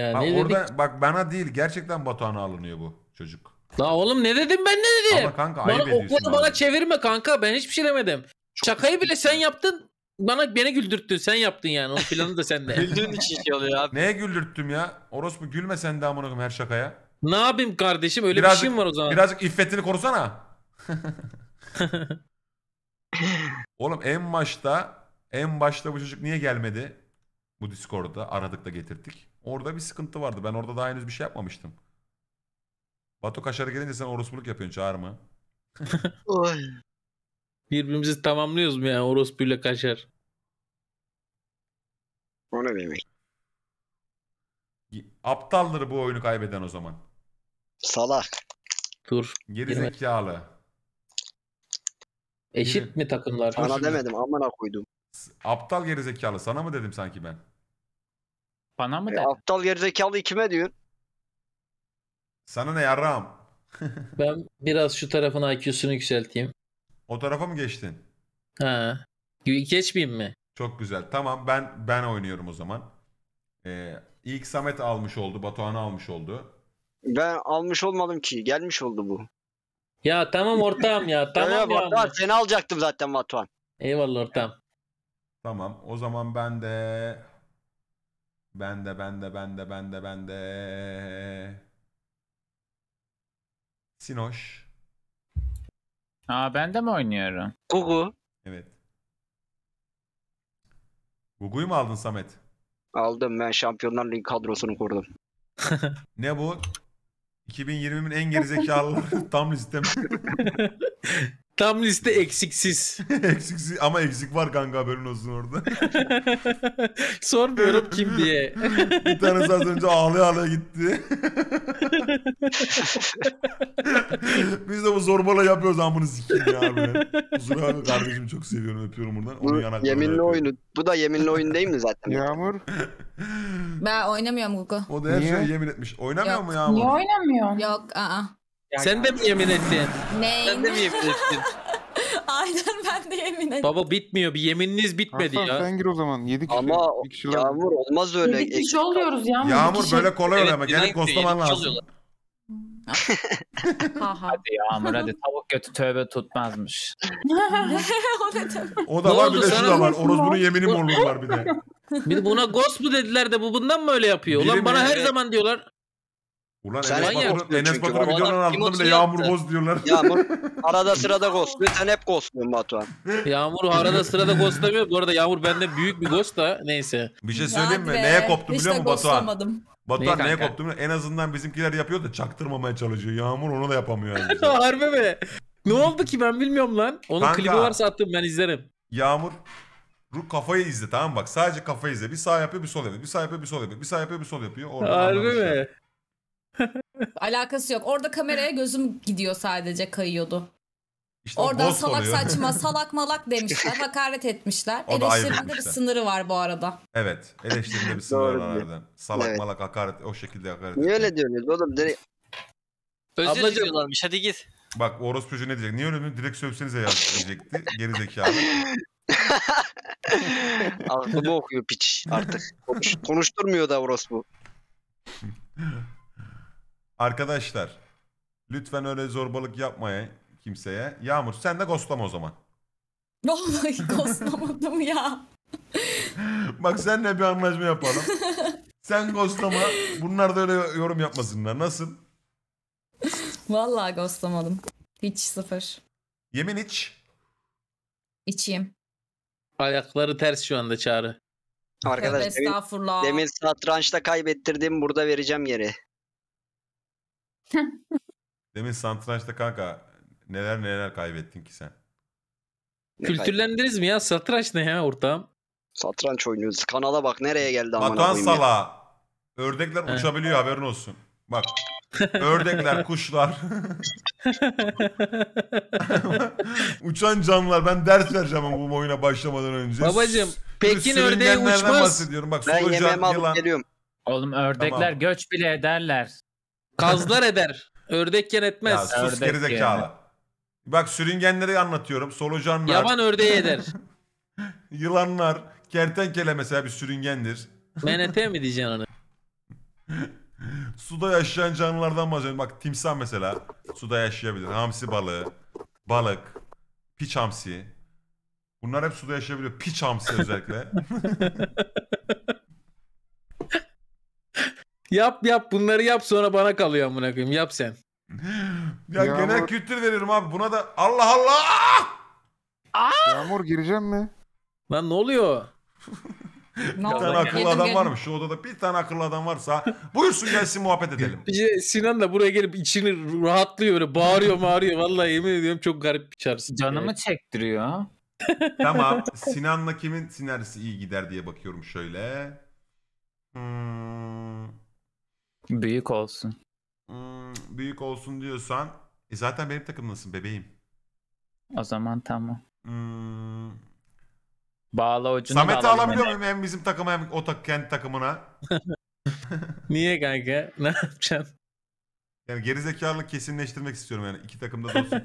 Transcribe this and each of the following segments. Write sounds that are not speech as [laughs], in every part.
Ya Bak, orada, bak bana değil gerçekten Batuhan'a alınıyor bu çocuk. La oğlum ne dedim ben ne dedim? Ama kanka ayıp ediyorsun. Okları abi. bana çevirme kanka ben hiçbir şey demedim. Çok Şakayı bile sen yaptın. Bana beni güldürttün sen yaptın yani o planı da sende. [laughs] Güldüğün için şey oluyor abi. Neye güldürttüm ya? Orospu gülme sen de amına her şakaya. Ne yapayım kardeşim öyle birazcık, bir şeyim var o zaman. Birazcık iffetini korusana. [laughs] oğlum en başta en başta bu çocuk niye gelmedi? Bu Discord'da aradık da getirdik. Orada bir sıkıntı vardı. Ben orada daha henüz bir şey yapmamıştım. Batu Kaşar'a gelince sen orospuluk yapıyorsun çağırma. [laughs] Oy. Birbirimizi tamamlıyoruz mu yani ile Kaşar? O ne demek? Aptaldır bu oyunu kaybeden o zaman. Salak. Dur. Gerizekalı. Eşit Geri... mi takımlar? Sana demedim amına koydum. Aptal gerizekalı sana mı dedim sanki ben? Bana mı e, dedin? aptal gerizekalı kime diyor? Sana ne yaram? [laughs] ben biraz şu tarafın IQ'sunu yükselteyim. O tarafa mı geçtin? Ha. Geçmeyeyim mi? Çok güzel. Tamam ben ben oynuyorum o zaman. Ee, ilk Samet almış oldu. Batuhan almış oldu. Ben almış olmadım ki. Gelmiş oldu bu. Ya tamam ortağım ya. [laughs] Tamam ya. ya seni alacaktım zaten Batuhan. Eyvallah ortağım. Tamam o zaman ben de ben de ben de ben de ben de ben de. Sinoş. Aa ben de mi oynuyorum? Gugu. Evet. Gugu'yu mu aldın Samet? Aldım ben Şampiyonlar Ligi kadrosunu kurdum. [laughs] ne bu? 2020'nin en gerizekalı [laughs] tam listem. [laughs] Tam liste eksiksiz. [laughs] eksiksiz ama eksik var kanka haberin olsun orada. [laughs] Sormuyorum kim diye. [laughs] bir tanesi az önce ağlaya ağlaya gitti. Biz de bu zorbala yapıyoruz amını sikeyim ya abi. Huzur abi kardeşim çok seviyorum öpüyorum buradan. Onu yeminli yapıyorum. oyunu. Bu da yeminli oyun değil mi zaten? Yağmur. Ben oynamıyorum Gugu. O da her Niye? şeyi yemin etmiş. Oynamıyor Yok. mu Yağmur? Niye oynamıyor? Yok aa. Sen de mi yemin ettin? Neyin? Sen de mi yemin ettin? Aynen ben de yemin ettim. Baba bitmiyor. Bir yemininiz bitmedi Hasan, ya. sen gir o zaman. 7 kişi. Ama bir kişi lazım. Yağmur olmaz öyle. Bir kişi oluyoruz ya. Yağmur böyle kolay evet, ama gelip kostaman lazım. [laughs] hadi Yağmur hadi tavuk götü tövbe tutmazmış. o, [laughs] ne o da ne var bir de şu da var. Oruz bunun yemini morluğu var bir de. Bir de buna ghost mu dediler de bu bundan mı öyle yapıyor? Ulan Bilim bana her zaman diyorlar Ulan Sen Enes niye Batur'un Enes çünkü? Batur'un O videolarını bile yağmur yaptı. diyorlar. Yağmur [laughs] arada sırada ghostluyor. Sen hep ghostluyorsun Batuhan. Yağmur arada sırada demiyor. Bu arada Yağmur bende büyük bir ghost da neyse. Bir şey söyleyeyim mi? be, Neye koptu biliyor musun Batuhan? Batuhan Neyi neye koptu En azından bizimkiler yapıyor da çaktırmamaya çalışıyor. Yağmur onu da yapamıyor. [laughs] Harbi mi? Ne oldu ki ben bilmiyorum lan. Onun Kanka. klibi varsa attım ben izlerim. Yağmur kafayı izle tamam bak sadece kafayı izle. Bir sağ yapıyor bir sol yapıyor. Bir sağ yapıyor bir sol yapıyor. Bir sağ yapıyor bir sol yapıyor. Oradan Harbi anlamış ya. Alakası yok. Orada kameraya gözüm gidiyor sadece kayıyordu. İşte Oradan salak oluyor. saçma [laughs] salak malak demişler. [laughs] Hakaret etmişler. Eleştirinde bir sınırı var bu arada. Evet. Eleştirinde bir [laughs] sınırı var arada. Salak evet. malak hakaret o şekilde hakaret Niye öyle diyorsunuz oğlum? Direkt... Özür diliyorlarmış hadi git. Bak Oros Pücü ne diyecek? Niye öyle mi? Direkt sövsenize yazdık diyecekti. Geri zekalı. Aklımı okuyor piç artık. Konuş, konuşturmuyor da Oros bu. Arkadaşlar lütfen öyle zorbalık yapmayın kimseye. Yağmur sen de ghostlama o zaman. Vallahi [laughs] ghostlamadım ya. Bak senle bir anlaşma yapalım. Sen ghostlama. Bunlar da öyle yorum yapmasınlar. Nasıl? Vallahi ghostlamadım. Hiç sıfır. Yemin iç. İçeyim. Ayakları ters şu anda Çağrı. Arkadaşlar, demin, estağfurullah. demin satrançta kaybettirdim burada vereceğim yeri. [laughs] Demin satrançta kanka neler neler kaybettin ki sen. Kültürlendiriz mi ya? Satranç ne ya ortağım? Satranç oynuyoruz. Kanala bak nereye geldi amına Batuhan koyayım. ya. Ördekler He. uçabiliyor haberin olsun. Bak. [laughs] Ördekler, kuşlar. [laughs] Uçan canlılar. Ben ders vereceğim bu oyuna başlamadan önce. Babacım, Bir Pekin ördeği uçmaz. bahsediyorum. Bak Ben solucan, yemeğimi alıp geliyorum. Oğlum ördekler Tamam. göç bile ederler. Kazlar eder. Ördekken Ya etmez. sus ördek gerizekalı. yani. Bak sürüngenleri anlatıyorum. Solucanlar, Yaban ördeği eder. [laughs] yılanlar, kertenkele mesela bir sürüngendir. MNT [laughs] mi diyeceksin onu? Suda yaşayan canlılardan bahsediyorum. Bak timsah mesela suda yaşayabilir. Hamsi balığı, balık, piç hamsi. Bunlar hep suda yaşayabiliyor. Piç hamsi özellikle. [laughs] Yap yap bunları yap sonra bana kalıyor amına koyayım. Yap sen. [gasps] ya, Yağmur- genel kültür veriyorum abi. Buna da Allah Allah. Ah! Yağmur gireceğim mi? Lan ne oluyor? [laughs] Bir tane oldu? akıllı Girdim, adam var mı Şu odada bir tane akıllı adam varsa buyursun gelsin muhabbet edelim. Sinan da buraya gelip içini rahatlıyor böyle bağırıyor mağırıyor. Vallahi yemin ediyorum çok garip bir çaresi. Canımı çektiriyor. [laughs] tamam. Sinan'la kimin sinerisi iyi gider diye bakıyorum şöyle. Hmm. Büyük olsun. Hmm, büyük olsun diyorsan e zaten benim takımdasın bebeğim. O zaman tamam. Hmm. Bağla ucunu Samet'i alabiliyor muyum hem bizim takıma hem o tak kendi takımına? [laughs] Niye kanka? [laughs] Ne yapacağım? Yani gerizekalı kesinleştirmek istiyorum yani. iki takımda da olsun.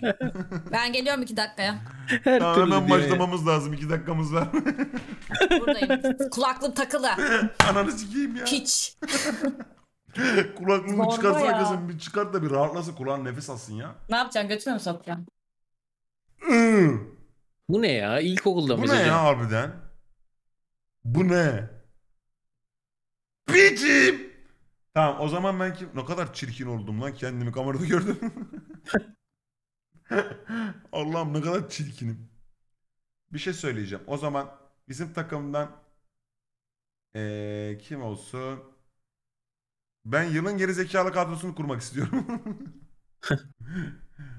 [laughs] ben geliyorum iki dakikaya. Her tamam hemen başlamamız ya. lazım. iki dakikamız var. Buradayım. Kulaklı takılı. Ananı sikeyim ya. Piç. [laughs] Kulaklığını Zorba çıkarsana ya. kızım bir çıkart da bir rahatlasın kulağın nefes alsın ya. Ne yapacaksın? Götüne mi sokacaksın? Bu ne ya? İlkokulda mı? Bu ne ya harbiden? Bu ne? Piçim! Tamam o zaman ben kim... Ne kadar çirkin oldum lan kendimi kamerada gördüm. [laughs] Allah'ım ne kadar çirkinim. Bir şey söyleyeceğim. O zaman bizim takımdan ee, kim olsun? Ben yılın geri zekalı kadrosunu kurmak istiyorum.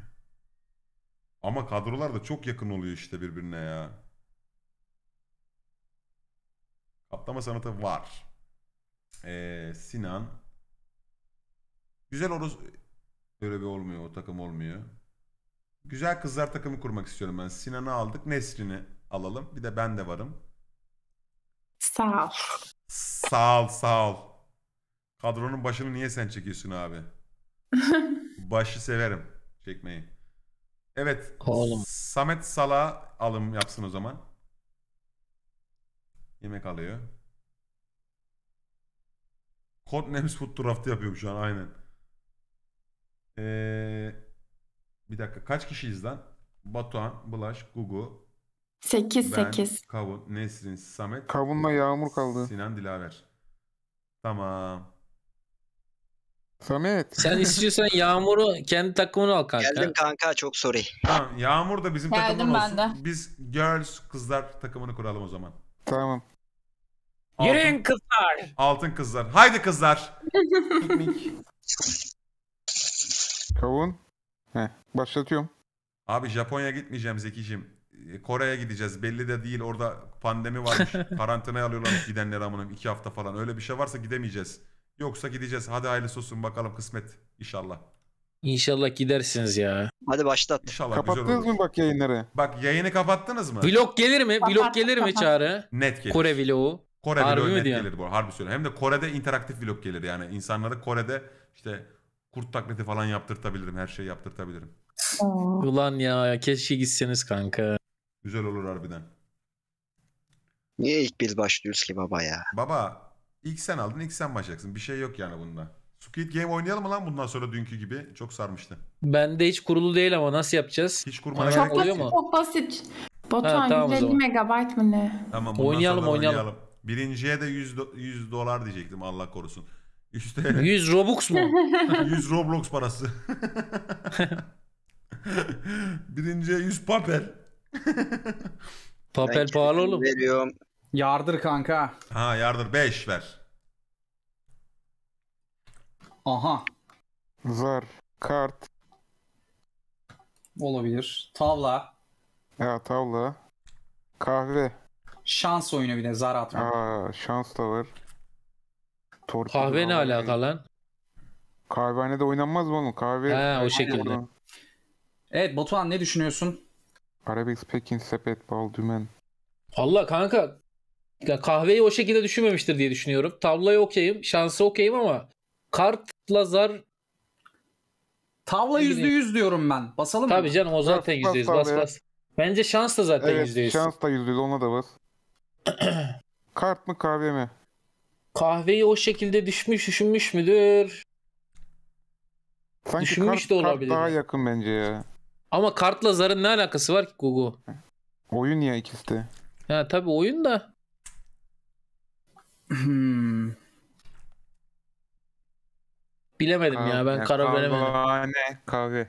[laughs] Ama kadrolar da çok yakın oluyor işte birbirine ya. Kaplama sanatı var. Ee, Sinan. Güzel oruz öyle bir olmuyor o takım olmuyor. Güzel kızlar takımı kurmak istiyorum ben. Sinan'ı aldık. Nesrin'i alalım. Bir de ben de varım. Sağ ol. Sağ ol, sağ ol. Kadronun başını niye sen çekiyorsun abi? [laughs] Başı severim çekmeyi. Evet. Oğlum. Samet Sala alım yapsın o zaman. Yemek alıyor. Codenames Food Draft'ı yapıyorum şu an aynen. Ee, bir dakika kaç kişiyiz lan? Batuhan, Bulaş, Gugu, 8 ben, 8. Kavun, Nesrin, Samet. Kavunla Yağmur kaldı. Sinan Dilaver. Tamam. Samet. Sen [laughs] istiyorsan Yağmur'u kendi takımına al kanka. Geldim kanka çok sorry. Tamam Yağmur da bizim Geldim takımın olsun. Ben de. Biz girls kızlar takımını kuralım o zaman. Tamam. Altın, Yürüyün kızlar. Altın kızlar. Haydi kızlar. Kavun. Heh, başlatıyorum. Abi Japonya gitmeyeceğim Zekicim. Ee, Kore'ye gideceğiz. Belli de değil orada pandemi varmış. [laughs] Karantinaya alıyorlar gidenleri amınım. iki hafta falan. Öyle bir şey varsa gidemeyeceğiz. Yoksa gideceğiz. Hadi hayırlısı olsun bakalım kısmet inşallah. İnşallah gidersiniz ya. Hadi başlat. İnşallah Kapattınız mı bak yayınları? Bak yayını kapattınız mı? Vlog gelir mi? Vlog gelir mi Çağrı? Net gelir. Kore vlogu. Kore Harbi vlogu net diyorsun? gelir bu. Harbi söylüyorum. Hem de Kore'de interaktif vlog gelir yani. İnsanlara Kore'de işte kurt taklidi falan yaptırtabilirim. Her şeyi yaptırtabilirim. Hmm. Ulan ya keşke gitseniz kanka. Güzel olur harbiden. Niye ilk biz başlıyoruz ki baba ya? Baba İlk sen aldın ilk sen başlayacaksın. Bir şey yok yani bunda. Squid Game oynayalım mı lan bundan sonra dünkü gibi? Çok sarmıştı. Ben de hiç kurulu değil ama nasıl yapacağız? Hiç kurmana Çok gerek yok. basit, mu? çok basit. Botan, Ha, tamam 150 megabayt mı ne? Tamam bundan Oynayalım, oynayalım. Birinciye de 100, do- 100 dolar diyecektim Allah korusun. Üste 100 Robux mu? 100 [laughs] Roblox parası. [laughs] Birinciye 100 papel. Papel pahalı oğlum. Veriyorum. Yardır kanka. Ha yardır 5 ver. Aha. Zar. Kart. Olabilir. Tavla. Ya tavla. Kahve. Şans oyunu bir de zar atma. Aa, şans da var. Torpil Kahve ne alaka lan? Kahvehanede oynanmaz mı oğlum? Kahve. Ha o şekilde. Evet Batuhan ne düşünüyorsun? Arabesk Pekin sepet bal dümen. Allah kanka yani kahveyi o şekilde düşünmemiştir diye düşünüyorum. Tavlaya okeyim. Şansı okeyim ama kartla zar Tavla yüzde yüz diyorum ben. Basalım Tabii mı? canım o zaten yüzde yüz. Bas bas. Bence şans da zaten yüzde evet, yüz. şans da yüzde yüz. Ona da bas. [clears throat] Kart mı kahve mi? Kahveyi o şekilde düşmüş düşünmüş müdür? Sanki düşünmüş kart, de olabilir. Kart daha yakın bence ya. Ama kartla zarın ne alakası var ki Gugu? Oyun ya ikisi de. Ha tabii oyun da. Hmm. Bilemedim kahve, ya ben karar kahvane, veremedim. Kahvehane kahve.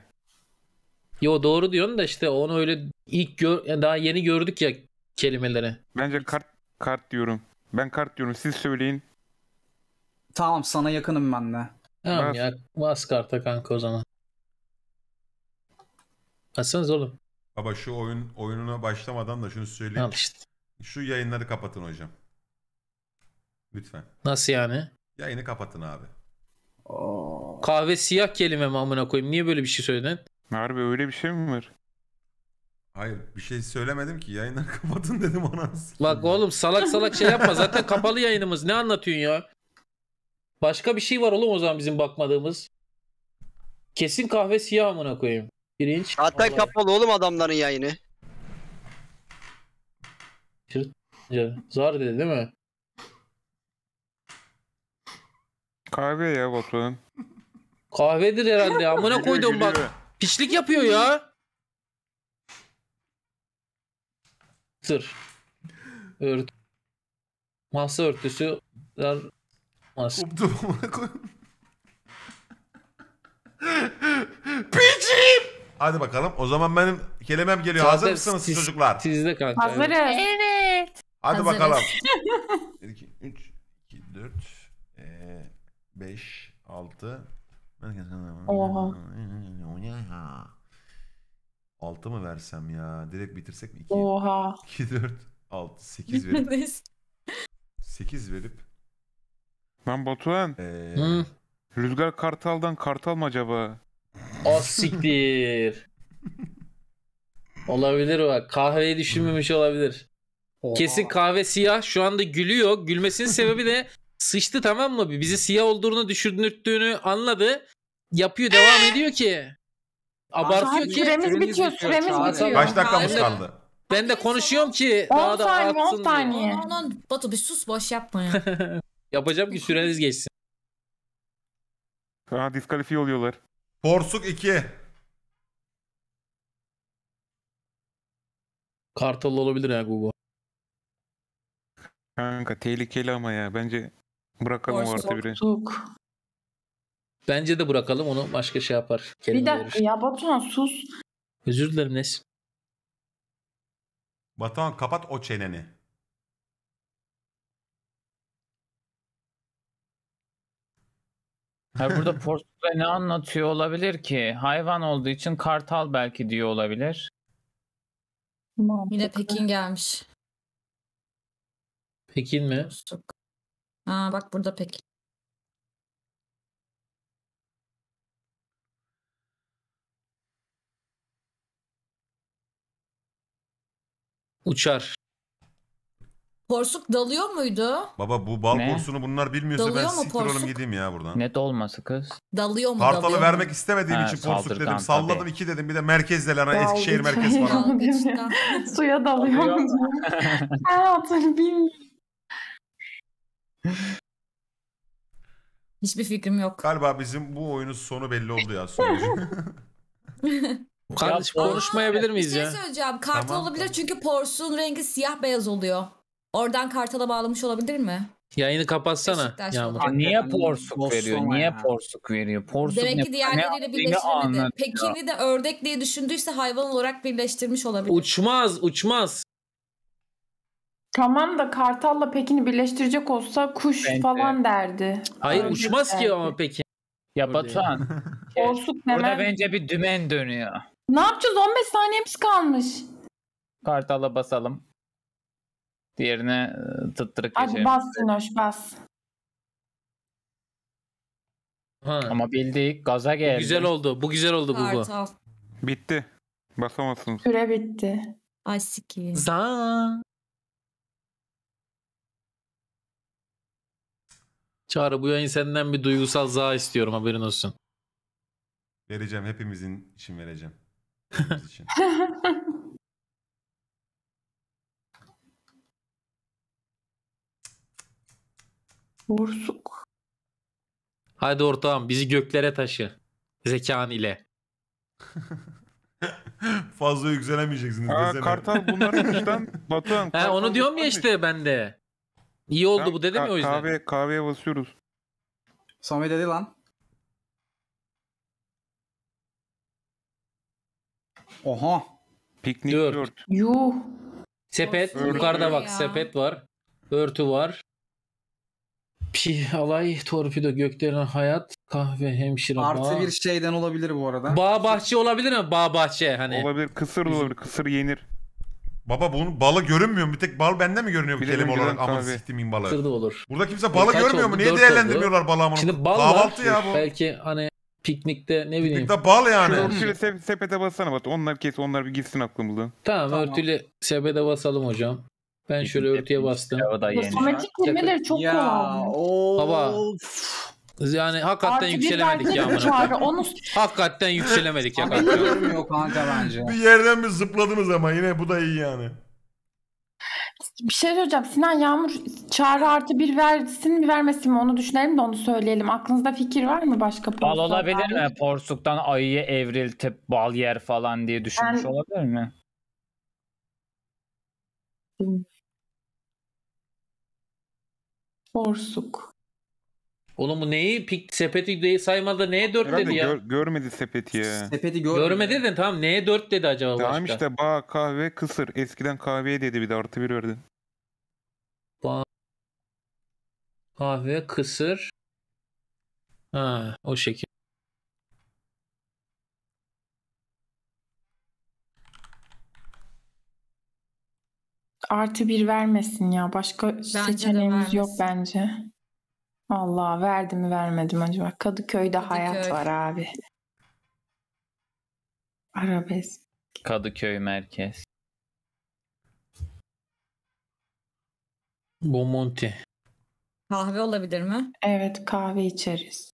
Yo doğru diyorsun da işte onu öyle ilk gör daha yeni gördük ya kelimeleri. Bence kart kart diyorum. Ben kart diyorum siz söyleyin. Tamam sana yakınım ben de. Tamam Bas. ya bas karta kanka o zaman. Bassanız oğlum. Baba şu oyun oyununa başlamadan da şunu söyleyeyim. Al işte. Şu yayınları kapatın hocam. Lütfen. Nasıl yani? Yayını kapatın abi. Aa. Kahve siyah kelime mi amına koyayım? Niye böyle bir şey söyledin? Harbi öyle bir şey mi var? Hayır bir şey söylemedim ki yayınları [laughs] kapatın dedim ona. Bak oğlum salak salak şey yapma zaten kapalı yayınımız ne anlatıyorsun ya? Başka bir şey var oğlum o zaman bizim bakmadığımız. Kesin kahve siyah amına koyayım. Pirinç. Hatta kapalı oğlum adamların yayını. Zar dedi değil mi? Kahve ya bakalım. Kahvedir herhalde [laughs] Amına koydum bak. Piçlik yapıyor ya. Sır. Ört. Masa örtüsü. Dar. Mas. Koptum amına koyayım. Piçim! Hadi bakalım. O zaman benim kelimem geliyor. Hazır mısınız siz- çocuklar? Sizde kanka. Hazırız. Hadi Hazırız. bakalım. 1, 2, 3, 2, 4, 5, 6. Oha. 6 mı versem ya? Direkt bitirsek mi? 2, Oha. 2 4, 6, 8 verip. 8 verip. Ben Batuhan. Ee... Rüzgar Kartal'dan Kartal mı acaba? Az siktir. olabilir bak. Kahveyi düşünmemiş olabilir. Oha. Kesin kahve siyah. Şu anda gülüyor. Gülmesinin sebebi de Sıçtı tamam mı? Bizi siyah olduğunu düşündürttüğünü anladı. Yapıyor devam ediyor ki. Abartıyor ki. Süremiz bitiyor, süremiz bitiyor. Kaç dakikamız kaldı? Ben de konuşuyorum ki 10 daha saniye, 10 artsın. diye. saniye. Aman aman Batu bir sus boş yapma ya. [laughs] Yapacağım ki süreniz geçsin. Ha diskalifiye oluyorlar. borsuk 2. Kartal olabilir ha bu. Kanka tehlikeli ama ya. Bence Bırakalım orta artı Bence de bırakalım onu başka şey yapar. bir dakika verir. ya Batuhan sus. Özür dilerim Nes. Batuhan kapat o çeneni. Ha burada [laughs] Porsu'da ne anlatıyor olabilir ki? Hayvan olduğu için kartal belki diyor olabilir. Yine Pekin gelmiş. Pekin mi? Porsuk. Aa, bak burada pek. Uçar. Porsuk dalıyor muydu? Baba bu bal Ne? bunlar bilmiyorsa Dalıyor ben mu siktir oğlum gideyim ya buradan. Net olması kız. Dalıyor mu? dalıyor Kartalı mu? vermek istemediğim Ha, için porsuk saldırgan dedim. Salladım iki dedim. Bir de merkez de lan Daldı. Eskişehir merkez falan. Suya dalıyor. Dalıyor. ha, [laughs] hatır bilmiyorum. Hiçbir fikrim yok. Galiba bizim bu oyunun sonu belli oldu ya sonucu. [laughs] Kardeşim konuşmayabilir miyiz ya? Bir şey söyleyeceğim. Kartal Tamam, olabilir tamam. çünkü porsun rengi siyah beyaz oluyor. Oradan kartala bağlamış olabilir mi? Yayını kapatsana. Yağmur. niye porsuk veriyor? Niye porsuk veriyor? Porsuk Demek ne? ki diğerleriyle ne birleştirmedi. anlatıyor? Pekini de ördek diye düşündüyse hayvan olarak birleştirmiş olabilir. Uçmaz uçmaz. Tamam da kartalla pekini birleştirecek olsa kuş Bence. falan derdi. Hayır Örümcek uçmaz derdi. ki ama peki. Ya Burada Batuhan. [laughs] Orsuk Burada hemen. bence bir dümen dönüyor. Ne yapacağız? 15 saniyemiz kalmış. Kartala basalım. Diğerine e, tıttırık Hadi geçelim. bas Sinoş bas. Ha, Ama bildik gaza geldi. güzel oldu. Bu güzel oldu bu bu. Bitti. Basamazsınız. Süre bitti. Ay sikiyim. Za. Çağrı bu yayın senden bir duygusal za istiyorum haberin olsun. Vereceğim hepimizin için vereceğim. [laughs] Hepimiz için. Borsuk. Haydi ortağım bizi göklere taşı. Zekan ile. [laughs] Fazla yükselemeyeceksiniz. Aa, Kartal bunlar işten [laughs] Batuhan. He, onu diyorum ya işte ben de. İyi oldu bu dedim ya o yüzden. Kahve, kahveye basıyoruz. Sami dedi lan. Oha. Piknik Dört. dört. Yuh. Sepet. Örtü. Yukarıda bak ya. sepet var. Örtü var. Pi, alay, torpido, göklerin hayat, kahve, hemşire, Artı bağ. bir şeyden olabilir bu arada. Bağ bahçe olabilir mi? Bağ bahçe hani. Olabilir. Kısır da olabilir. Kısır yenir. Baba bunun balı görünmüyor mu? Bir tek bal bende mi görünüyor bu kelime olarak? görüyorum Ama tabii. siktimin balı. Sırda olur. Burada kimse e, balı Kaç görmüyor mu? Niye Dört değerlendirmiyorlar balı amına? Şimdi bal Kahvaltı var. ya bu. Belki hani piknikte ne bileyim. Bir bal yani. Şöyle se sepete bassana Bak Onlar kes onlar bir gitsin aklımıza. Tamam, Tamam. örtülü sebede basalım hocam. Ben şöyle örtüye bastım. Ya, o Somatik kelimeleri çok kolay. Baba. Yani hakikaten Artı yükselemedik ya. Çağrı, onu... hakikaten yükselemedik ya. Yok kanka bence. Bir yerden bir zıpladınız ama yine bu da iyi yani. Bir şey söyleyeceğim. Sinan Yağmur çağrı artı bir versin mi vermesin mi onu düşünelim de onu söyleyelim. Aklınızda fikir var mı başka porsuk? Bal olabilir mi? Porsuktan ayıya evriltip bal yer falan diye düşünmüş yani... olabilir mi? Porsuk. Oğlum bu neyi? Pik, sepeti de saymadı. Neye 4 dedi ya? Gör, görmedi sepeti ya. Sepeti görmedi. Görmedi dedin tamam. Neye 4 dedi acaba tamam işte bağ, kahve, kısır. Eskiden kahveye dedi bir de artı bir verdi. Bağ, kahve, kısır. Ha o şekil. Artı bir vermesin ya. Başka bence seçeneğimiz yok bence. Allah verdi mi vermedim acaba. Kadıköy'de Kadıköy. hayat var abi. Arabesk. Kadıköy merkez. Bomonti. Kahve olabilir mi? Evet kahve içeriz.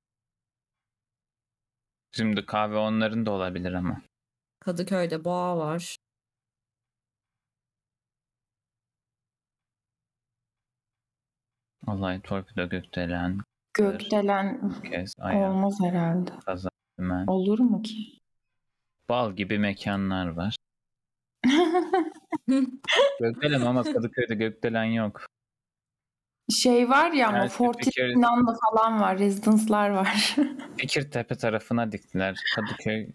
Şimdi kahve onların da olabilir ama. Kadıköy'de boğa var. Olay torpido gökdelen. Gökdelen olmaz herhalde. Kaza, Olur mu ki? Bal gibi mekanlar var. [laughs] gökdelen ama Kadıköy'de gökdelen yok. Şey var ya ama evet, Fortin'den da falan var. Residence'lar var. [laughs] Fikirtepe tarafına diktiler. Kadıköy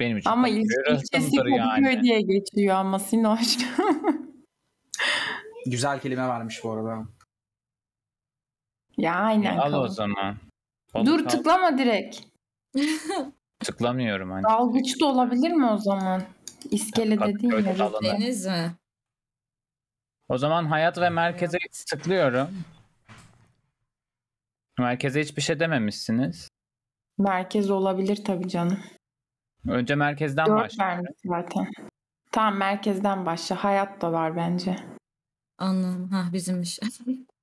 benim için. Ama il, ilçesi Kadıköy yani. diye geçiyor ama Sinoş. [laughs] Güzel kelime vermiş bu arada. Ya aynen. Al kalın. o zaman. Balık Dur al. tıklama direkt. [laughs] Tıklamıyorum hani. Dalgıç da olabilir mi o zaman? İskele dediğin ya. Deniz mi? O zaman hayat ve merkeze evet. tıklıyorum. Merkeze hiçbir şey dememişsiniz. Merkez olabilir tabii canım. Önce merkezden başla. vermiş zaten. Tamam merkezden başla. Hayat da var bence. Anladım. Ha bizimmiş. [laughs]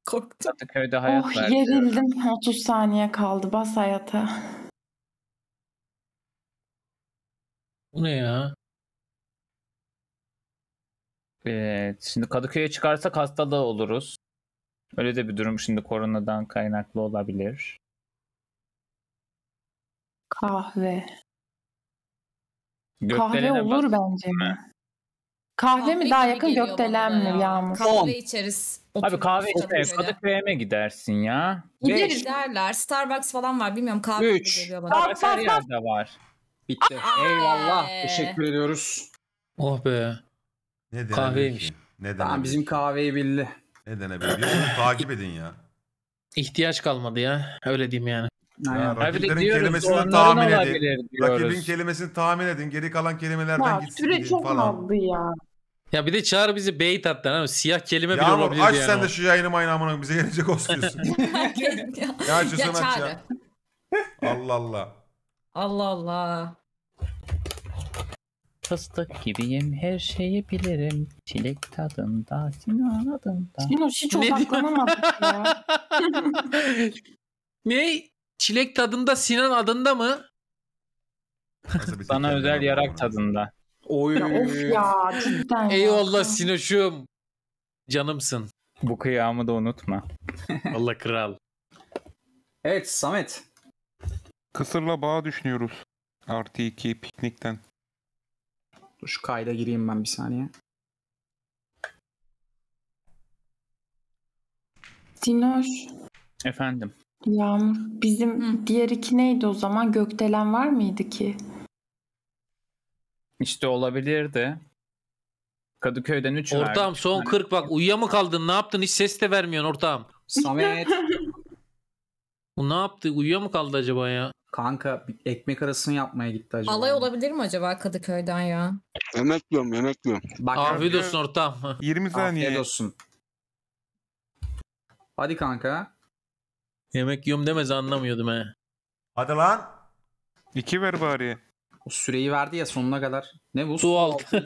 Korktum. köyde hayat oh, verdi. Yerildim. 30 saniye kaldı. Bas hayata. Bu ne ya? Evet. Şimdi Kadıköy'e çıkarsak hasta da oluruz. Öyle de bir durum şimdi koronadan kaynaklı olabilir. Kahve. Gökdelene Kahve olur bence. Mi? Kahve, kahve mi daha yakın gökdelen mi ya. yağmur? Kahve Son. içeriz. Abi kahve içeriz. Kadıköy'e gidersin ya? Gideriz. Derler. Starbucks falan var. Bilmiyorum kahve Üç. mi geliyor bana. Starbucks her yerde var. Bitti. Aa! Eyvallah. Teşekkür ediyoruz. Oh be. Ne Kahveymiş. Ne tamam bizim kahveyi bildi. Ne denebilir? takip edin ya. İhtiyaç kalmadı ya. Öyle diyeyim yani. Aynen. rakiplerin kelimesini tahmin edin. Rakibin kelimesini tahmin edin. Geri kalan kelimelerden ya, gitsin. Süre çok aldı ya. Ya bir de çağır bizi beyt attı. Hani siyah kelime Yağmur, bile olabilir aç sen de şu yayını mayını amına bize gelecek olsun diyorsun. ya [laughs] açıyorsun ya, aç ya. Allah Allah. Allah Allah. Fıstık gibiyim her şeyi bilirim. Çilek tadında seni anladım da. Sino hiç odaklanamadık ya. [laughs] ne? Çilek tadında Sinan adında mı? Sana özel yarak tadında. Oy. Ya of ya cidden. Eyvallah Sinoş'um. Canımsın. Bu kıyamı da unutma. [laughs] Allah kral. Evet Samet. Kısırla bağ düşünüyoruz. Artı 2 piknikten. Dur şu kayda gireyim ben bir saniye. Sinoş. Efendim. Yağmur. Bizim Hı. diğer iki neydi o zaman? Gökdelen var mıydı ki? İşte olabilirdi. Kadıköy'den 3 Ortağım son 40 bak uyuya mı kaldın ne yaptın hiç ses de vermiyorsun ortağım. Samet. Bu ne yaptı uyuya mı kaldı acaba ya? Kanka ekmek arasını yapmaya gitti acaba. Alay olabilir mi acaba Kadıköy'den ya? Yemek yiyorum yemek yiyorum. Bak, Afiyet olsun ortağım. 20 saniye. Afiyet olsun. Hadi kanka. Yemek yiyorum demez anlamıyordum he. Hadi lan. İki ver bari. O süreyi verdi ya sonuna kadar. Ne bu? Su altı. [laughs]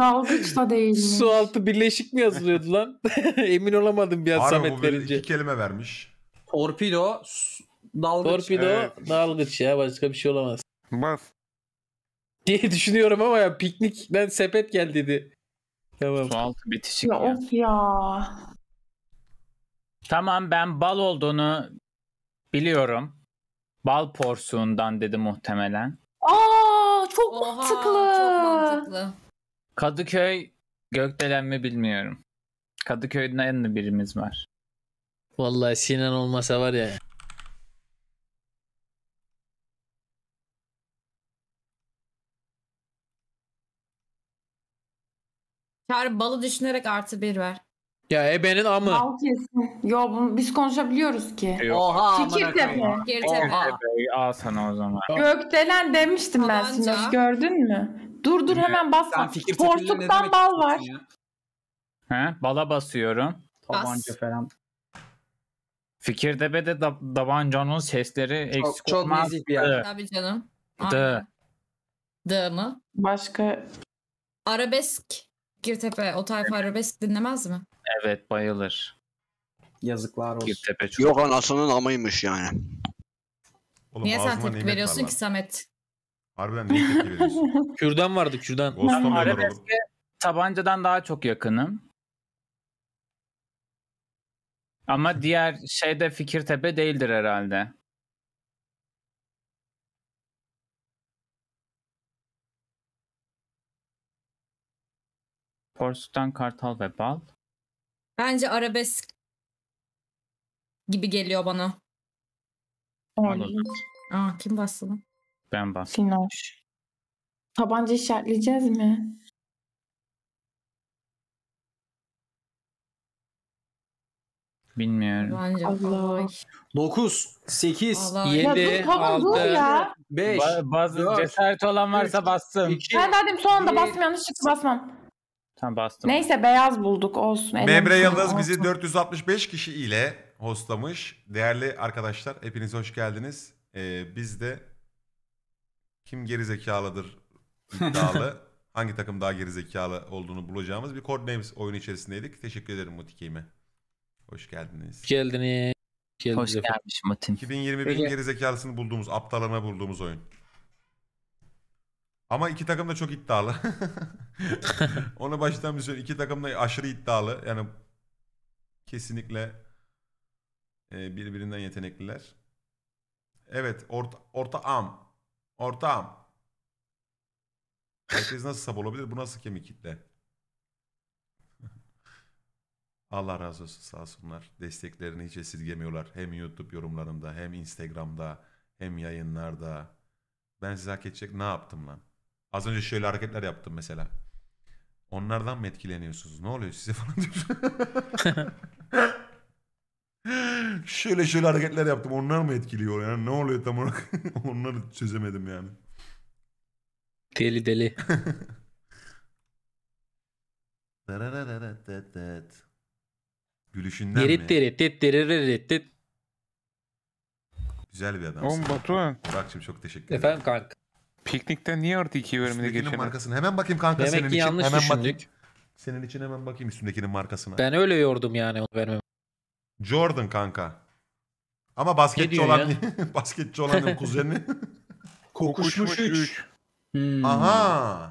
Dalgıç da değil mi? Su altı birleşik mi yazılıyordu lan? [laughs] Emin olamadım bir an Samet verince. iki kelime vermiş. Torpido, dalgıç. Torpido, evet. dalgıç ya başka bir şey olamaz. Bas. Diye [laughs] düşünüyorum ama ya piknikten sepet geldi dedi. Tamam. Su altı bitişik ya. ya. Of ya. Tamam ben bal olduğunu biliyorum. Bal porsuğundan dedi muhtemelen. Aa çok Oha, mantıklı. Çok mantıklı. Kadıköy gökdelen mi bilmiyorum. Kadıköy'de de birimiz var. Vallahi Sinan olmasa var ya. Çağrı balı düşünerek artı bir ver. Ya ebenin amı. Balıkesir. Yo bunu biz konuşabiliyoruz ki. Oha amına Fikirtepe. koyayım. Oha. Ebeyi al sana o zaman. Gökdelen demiştim ben Falanca. gördün mü? Dur dur hemen bas. Portuktan bal var. He? Bala basıyorum. Bas. Tabanca falan. Fikirdebe'de de Davancan'ın sesleri eksik çok olmaz. nezih bir yer. Tabii canım. dı. Dı mı? Başka Arabesk. Girtepe o tayfa arabesk dinlemez mi? Evet bayılır. Yazıklar olsun. Kirtepe çok. Yok anasının amıymış yani. Oğlum, Niye sen tepki veriyorsun ki Samet? Harbiden neyi tepki veriyorsun? [laughs] Kürdan vardı kürdan. Ben Ghostlamıyorlar arabeske tabancadan daha çok yakınım. Ama diğer şeyde fikir tepe değildir herhalde. Porsuk'tan Kartal ve Bal. Bence arabesk gibi geliyor bana. Olabilir. Aa kim bastı lan? Ben bastım. Sinoş. Tabanca işaretleyeceğiz mi? Bilmiyorum. Bence Allah. 9, 8, Allah. Ya dur 7, tamam dur 6, ya. 5, Ba- bazı dört, cesaret olan varsa bastım. 2, Ben dedim son anda basmayalım yanlış basmam. Tam bastım. Neyse beyaz bulduk olsun. Memre Yıldız bizi 465 kişi ile hostlamış. Değerli arkadaşlar hepiniz hoş geldiniz. Ee, biz de kim geri iddialı [laughs] hangi takım daha geri olduğunu bulacağımız bir Code Names oyunu içerisindeydik. Teşekkür ederim Mutikey'ime. Hoş geldiniz. Hoş Geldiniz Hoş efendim. gelmiş Matin. 2021'in Peki. bulduğumuz, aptalama bulduğumuz oyun. Ama iki takım da çok iddialı. [laughs] Onu baştan bir söyleyeyim. İki takım da aşırı iddialı. Yani kesinlikle e, birbirinden yetenekliler. Evet orta, orta am. Orta am. Herkes nasıl sap olabilir? Bu nasıl kemik kitle? [laughs] Allah razı olsun sağ olsunlar. Desteklerini hiç esirgemiyorlar. Hem YouTube yorumlarında hem Instagram'da hem yayınlarda. Ben size hak edecek ne yaptım lan? Az önce şöyle hareketler yaptım mesela. Onlardan mı etkileniyorsunuz? Ne oluyor size falan diyor. [laughs] şöyle şöyle hareketler yaptım. Onlar mı etkiliyor yani? Ne oluyor tam olarak? [laughs] Onları çözemedim yani. Deli deli. [laughs] Gülüşünden mi? Derit derit derit derit derit derit. Güzel bir adamsın. Oğlum Batuhan. Burak'cığım çok teşekkür ederim. Efendim kanka. Piknikten niye artı 2 vermedi Üstündekinin geçene? markasını. Hemen bakayım kanka Demek senin ki için. yanlış hemen bakayım. düşündük. Senin için hemen bakayım üstündekinin markasını. Ben öyle yordum yani onu vermem. Jordan kanka. Ama basketçi diyor olan [laughs] basketçi olanın kuzeni. [laughs] Kokuşmuş 3. Hmm. Aha.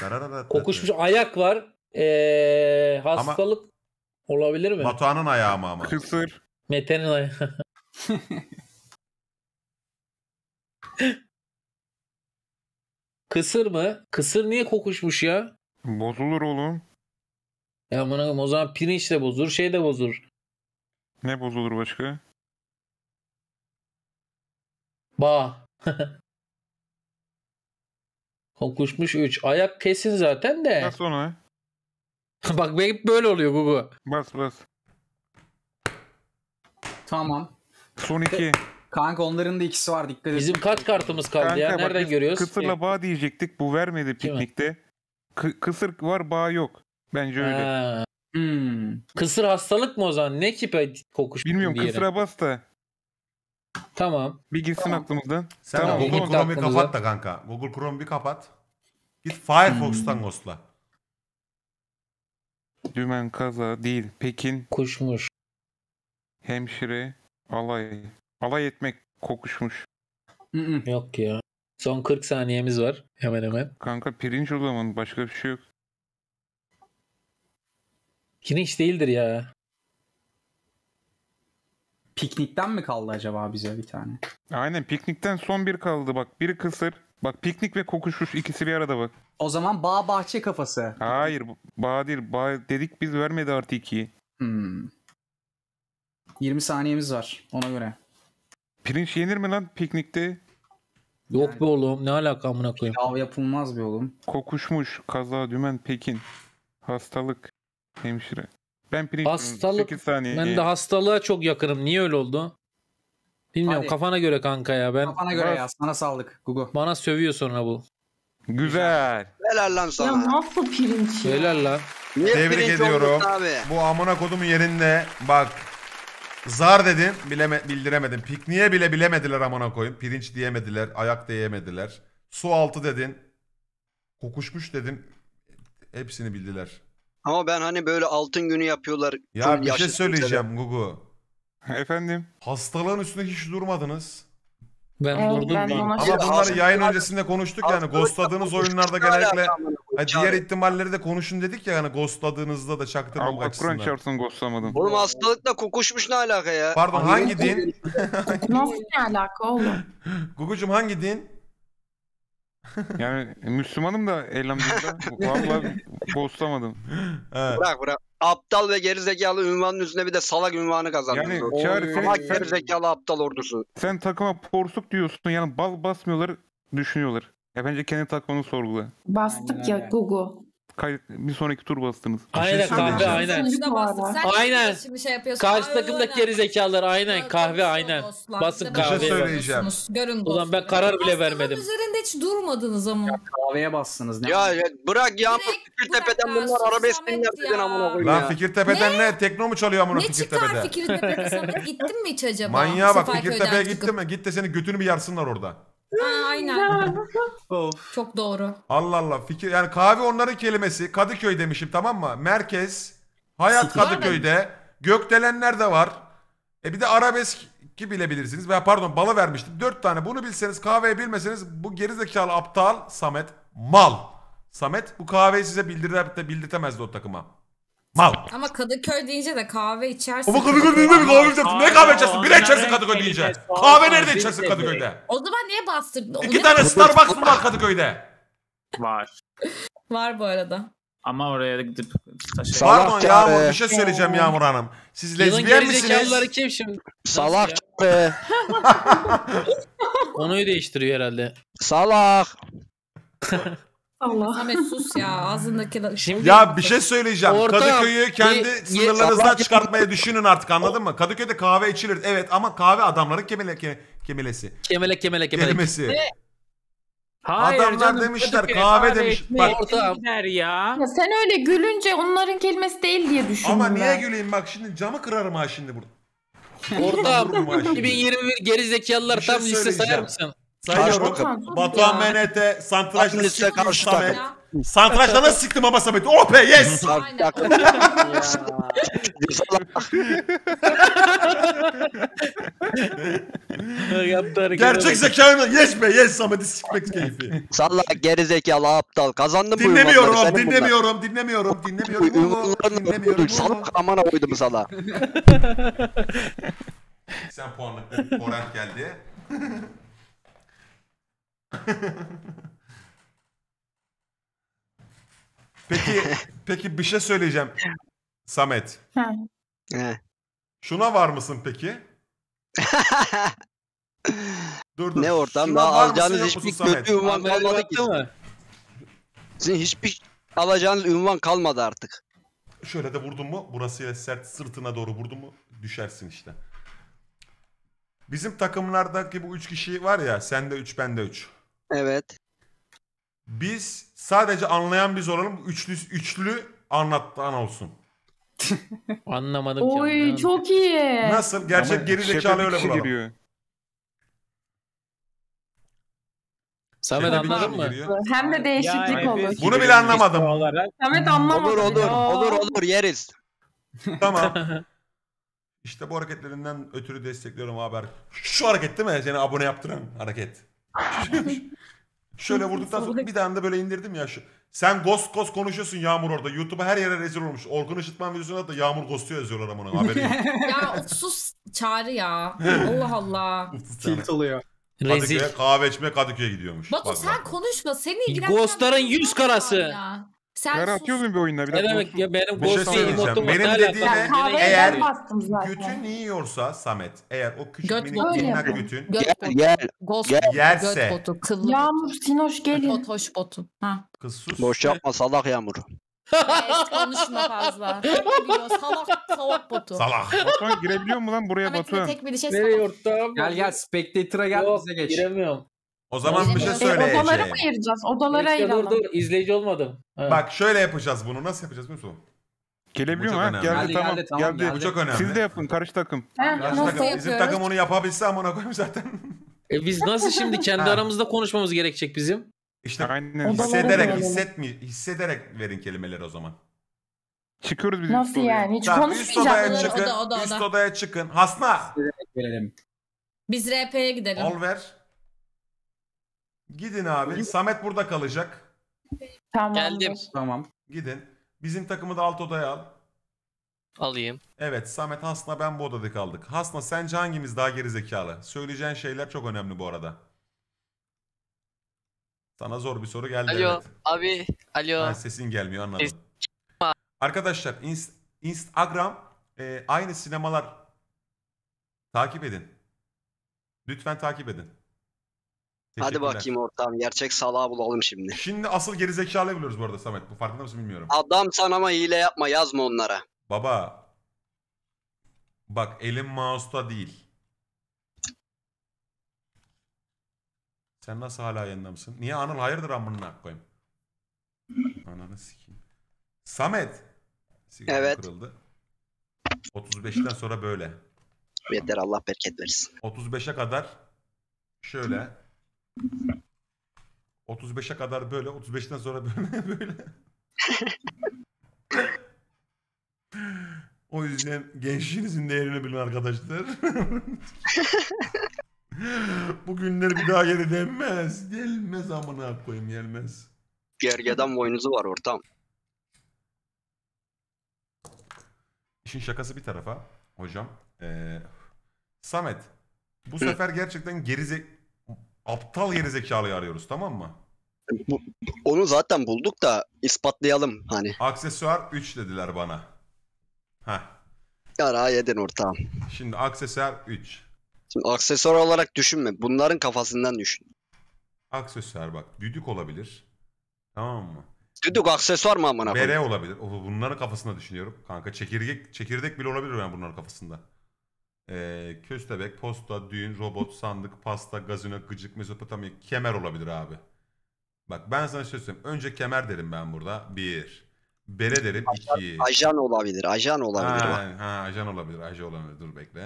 Dararara- Kokuşmuş ayak var. Ee, hastalık olabilir mi? Batuhan'ın ayağı mı ama? Kısır. Mete'nin ayağı. [laughs] Kısır mı? Kısır niye kokuşmuş ya? Bozulur oğlum. Ya amına o zaman pirinç de bozulur, şey de bozulur. Ne bozulur başka? Bağ. [laughs] kokuşmuş 3. Ayak kesin zaten de. Bas onu. [laughs] Bak hep böyle oluyor bu bu. Bas bas. Tamam. Son 2. [laughs] Kanka onların da ikisi var dikkat edin. Bizim kaç kartımız kaldı Kanka, ya? Bak, Nereden biz görüyoruz? Kısırla bağ diyecektik. Bu vermedi piknikte. kısır var bağ yok. Bence öyle. Hmm. Kısır hastalık mı o zaman? Ne kipe kokuş? Bilmiyorum kısıra bas da. Tamam. Bir gitsin tamam. aklımızdan. Sen tamam, Google Chrome'u kapat da kanka. Google Chrome'u bir kapat. Git Firefox'tan hmm. Dümen kaza değil. Pekin. Kuşmuş. Hemşire. Alay alay etmek kokuşmuş. Yok ya. Son 40 saniyemiz var hemen hemen. Kanka pirinç o zaman başka bir şey yok. Pirinç değildir ya. Piknikten mi kaldı acaba bize bir tane? Aynen piknikten son bir kaldı bak. Biri kısır. Bak piknik ve kokuşmuş ikisi bir arada bak. O zaman bağ bahçe kafası. Hayır bağ değil. Bağ dedik biz vermedi artı ikiyi. Hmm. 20 saniyemiz var ona göre. Pirinç yenir mi lan piknikte? Yok yani, be oğlum ne alaka amına koyayım. Pilav yapılmaz be oğlum. Kokuşmuş kaza dümen pekin. Hastalık hemşire. Ben pirinç hastalık, 8 saniye. Ben de hastalığa çok yakınım. Niye öyle oldu? Bilmiyorum Hadi. kafana göre kanka ya. Ben Kafana göre ya. Sana sağlık Gugu. Bana sövüyor sonra bu. Güzel. Helal lan sana. Ya nasıl pirinç ya? Helal lan. Niye Tebrik pirinç ediyorum. Abi? Bu amına kodumun yerinde bak Zar dedim. Bileme, bildiremedim. Pikniğe bile bilemediler amana koyun. Pirinç diyemediler. Ayak diyemediler. Su altı dedin. Kokuşmuş dedin. Hepsini bildiler. Ama ben hani böyle altın günü yapıyorlar. Ya bir şey söyleyeceğim Gugu. [laughs] Efendim? Hastalığın üstünde hiç durmadınız. Ben Evet, burada ben değilim. Ama şey- bunları yayın öncesinde konuştuk yani Aslında ghostladığınız oyunlarda genellikle hala diğer ihtimalleri de konuşun dedik ya hani ghostladığınızda da çaktırmamak Allah Kur'an açısından. çarpsın ghostlamadım. Oğlum hastalıkla kokuşmuş ne alaka ya? Pardon hangi din? [laughs] Nasıl ne alaka oğlum? Gugucum hangi din? Yani Müslümanım da elhamdülillah. Valla [laughs] ghostlamadım. He. Bırak bırak aptal ve gerizekalı ünvanın üstüne bir de salak ünvanı kazandınız. Yani o, çare, sen, şey- sen, gerizekalı aptal ordusu. Sen takıma porsuk diyorsun yani bal basmıyorlar düşünüyorlar. Ya bence kendi takmanı sorgula. Bastık Aynen. ya Google kay- bir sonraki tur bastınız. Şey aynen şey kahve aynen. Aynen. Şimdi şey yapıyorsun. Karşı Ay, takımdaki öyle. gerizekalılar aynen kahve aynen. Dostlar, Basın kahve. Bir şey söyleyeceğim. Görün dostlar. Ulan ben karar bile vermedim. üzerinde hiç durmadınız ama. Kahveye bastınız ne? Ya, ya bırak ya Direkt Fikirtepe'den bunlar sus arabesk Samet dinler dedin ya. amına koyayım Lan Fikirtepe'den ne? Tekno mu çalıyor amına Ne çıkar Fikirtepe'de? Gittin mi hiç acaba? Manyağa bak Sefaköy'den Fikirtepe'ye çıkıp? gitti mi? Git de seni götünü bir yarsınlar orada aynen. of. Çok doğru. Allah Allah. Fikir yani kahve onların kelimesi. Kadıköy demişim tamam mı? Merkez. Hayat City. Kadıköy'de. Gökdelenler de var. E bir de arabesk ki bilebilirsiniz. Veya pardon balı vermiştim. Dört tane. Bunu bilseniz kahveyi bilmeseniz bu gerizekalı aptal Samet mal. Samet bu kahveyi size bildirte, bildirtemezdi o takıma. Mal. Ama Kadıköy deyince de kahve içersin. Ama Kadıköy deyince de kahve içersin. Ne kahve içersin? Bire içersin Kadıköy deyince. Kahve nerede içersin Kadıköy'de? O zaman niye bastırdın? İki tane Starbucks mı var Kadıköy'de? Var. Var bu arada. Ama oraya gidip taşıyalım. Pardon Yağmur bir şey söyleyeceğim Yağmur Hanım. Siz lezbiyen misiniz? Yılın kim şimdi? Salak be. Konuyu değiştiriyor herhalde. Salak. [laughs] Allah. Samet sus ya ağzındaki... Şimdi Ya bir şey söyleyeceğim. Ortam. Kadıköy'ü kendi Ye- ye- sınırlarınızdan Allah- çıkartmaya düşünün artık anladın mı? Kadıköy'de kahve içilir. Evet ama kahve adamların kemile, ke- kemelesi. Kemelek kemelek kemelek. Kelimesi. Hayır Adamlar canım, demişler, Kadıköy kahve demiş. Bak- Ortam. etmişler ya. Ya sen öyle gülünce onların kelimesi değil diye düşündüm Ama niye güleyim bak şimdi camı kırarım ha şimdi burada. Ortam. 2021 gerizekalılar Bir şey tam liste sayar söyleyeceğim. mısın? Sayıyorum. Karşı Batuhan Menete, Santraç'la Aklis'le siktim karşı Samet. nasıl sıktım ama Samet'i? Oh yes! Yaptı hareketi. Gerçek zekanı yes be yes Samet'i sikmek keyfi. Salla gerizekalı aptal. Kazandım bu Dinlemiyorum, dinlemiyorum, dinlemiyorum, dinlemiyorum. bunu, Uyumlarını Dinlemiyorum. salak amana koydum sana. 80 [laughs] puanlık oran geldi. [laughs] peki peki bir şey söyleyeceğim. Samet. Şuna var mısın peki? dur dur. Ne ortam? Şuna Daha alacağınız hiçbir Samet? kötü ünvan kalmadı ki. mı? Sizin hiçbir alacağınız ünvan kalmadı artık. Şöyle de vurdun mu burasıyla sert sırtına doğru vurdun mu düşersin işte. Bizim takımlardaki bu üç kişi var ya sen sende üç bende üç. Evet. Biz sadece anlayan biz olalım. Üçlü, üçlü anlattı olsun. [laughs] Anlamadım ki. Oy anlamadım. çok iyi. Nasıl? Gerçek geri zekalı öyle bulalım. Giriyor. Samet anladın mı? giriyor. Hem de değişiklik Yani olur. Bunu bile anlamadım. Olarak Samet anlamadı. Olur olur ya. olur olur yeriz. [laughs] Tamam. [laughs] İşte bu hareketlerinden ötürü destekliyorum haber. Şu hareket değil mi? Seni abone yaptıran hareket. Şöyle vurduktan sonra bir tane de böyle indirdim ya şu. Sen ghost ghost konuşuyorsun Yağmur orada. YouTube'a her yere rezil olmuş. Orkun Işıtman videosunda da Yağmur ghostluyor yazıyorlar amına haberi yok. [laughs] ya sus çağrı ya. Allah Allah. Tilt oluyor. Rezil. Kadıköy'e kahve içmeye Kadıköy'e gidiyormuş. Batu Bak, sen bak. konuşma. Seni ilgilendiren... Ghostların yüz karası. Ya. Sen Ben atıyordum bir oyunda bir Ne dakika. demek ya benim Bir şey emotum Benim dediğime Ben eğer- ben bastım Götün yiyorsa Samet eğer o küçük Göt minik botu. götün Gel Göt Yerse. Göt botu. Kıllı Yağmur, Sinoş gelin. Ot hoş botu. Ha. kız sus. Boş yapma salak yağmur. Hiç konuşma fazla. Salak salak botu. Salak. Batuhan girebiliyor mu lan buraya Ahmet'in de Batuhan? tek bir şey Nereye yurttum? Gel gel Spectator'a gel Yok bize geç. giremiyorum. O zaman bir şey söyleyeceğim. E, odaları mı ayıracağız? Odalara işte ayıralım. Dur dur izleyici olmadım. Evet. Bak şöyle yapacağız bunu. Nasıl yapacağız biliyor musun? Gelebiliyor mu? Geldi, geldi, tamam. Geldi, tamam. Geldi. Bu çok önemli. Siz de yapın karış takım. Ha, karşı takım. Yapıyoruz? Bizim takım onu yapabilse amına koyayım zaten. E biz nasıl şimdi kendi aramızda konuşmamız gerekecek bizim? İşte Aynen. hissederek hissetmi hissederek verin kelimeleri o zaman. Çıkıyoruz biz. Nasıl yani? Hiç tamam, konuşmayacağız. Üst odaya çıkın. Oda, oda, oda. Üst odaya çıkın. Hasna. Biz RP'ye gidelim. Ol ver. Gidin abi. Samet burada kalacak. Tamam. Geldim. Tamam. Gidin. Bizim takımı da alt odaya al. Alayım. Evet Samet Hasna ben bu odada kaldık. Hasna sence hangimiz daha geri zekalı? Söyleyeceğin şeyler çok önemli bu arada. Sana zor bir soru geldi. Alo evet. abi. Alo. Ha, sesin gelmiyor anladım. Ses... Arkadaşlar inst Instagram e, aynı sinemalar takip edin. Lütfen takip edin. Hadi bakayım ortağım gerçek salağı bulalım şimdi. Şimdi asıl gerizekalıyı buluyoruz bu arada Samet. Bu farkında mısın bilmiyorum. Adamsan ama hile yapma yazma onlara. Baba. Bak elim mouse'ta değil. Sen nasıl hala yanında mısın? Niye Anıl hayırdır amına koyayım? Ananı sikeyim. Samet. Sigara evet. kırıldı. 35'ten sonra böyle. Yeter Allah bereket versin. 35'e kadar şöyle 35'e kadar böyle, 35'ten sonra böyle. [laughs] böyle. o yüzden gençliğinizin değerini bilin arkadaşlar. [laughs] Bu Bugünler bir daha geri dönmez. Gelmez amına koyayım gelmez. Gergedan boynuzu var ortam. İşin şakası bir tarafa hocam. Ee, Samet bu sefer gerçekten geri Aptal yeni zekalıyı arıyoruz tamam mı? Bu, onu zaten bulduk da ispatlayalım hani. Aksesuar 3 dediler bana. Heh. Yara yedin ortağım. Şimdi aksesuar 3. Şimdi aksesuar olarak düşünme. Bunların kafasından düşün. Aksesuar bak düdük olabilir. Tamam mı? Düdük aksesuar mı amına koyayım? Bere olabilir. O, bunların kafasında düşünüyorum. Kanka çekirdek çekirdek bile olabilir ben bunların kafasında. Ee, köstebek, posta, düğün, robot, sandık, pasta, gazino, gıcık, mezopotamya, kemer olabilir abi. Bak ben sana şey söyleyeyim. Önce kemer derim ben burada. Bir. Bere derim iki. Ajan olabilir. Ajan olabilir. Ha, ha ajan olabilir. Ajan olabilir. Dur bekle.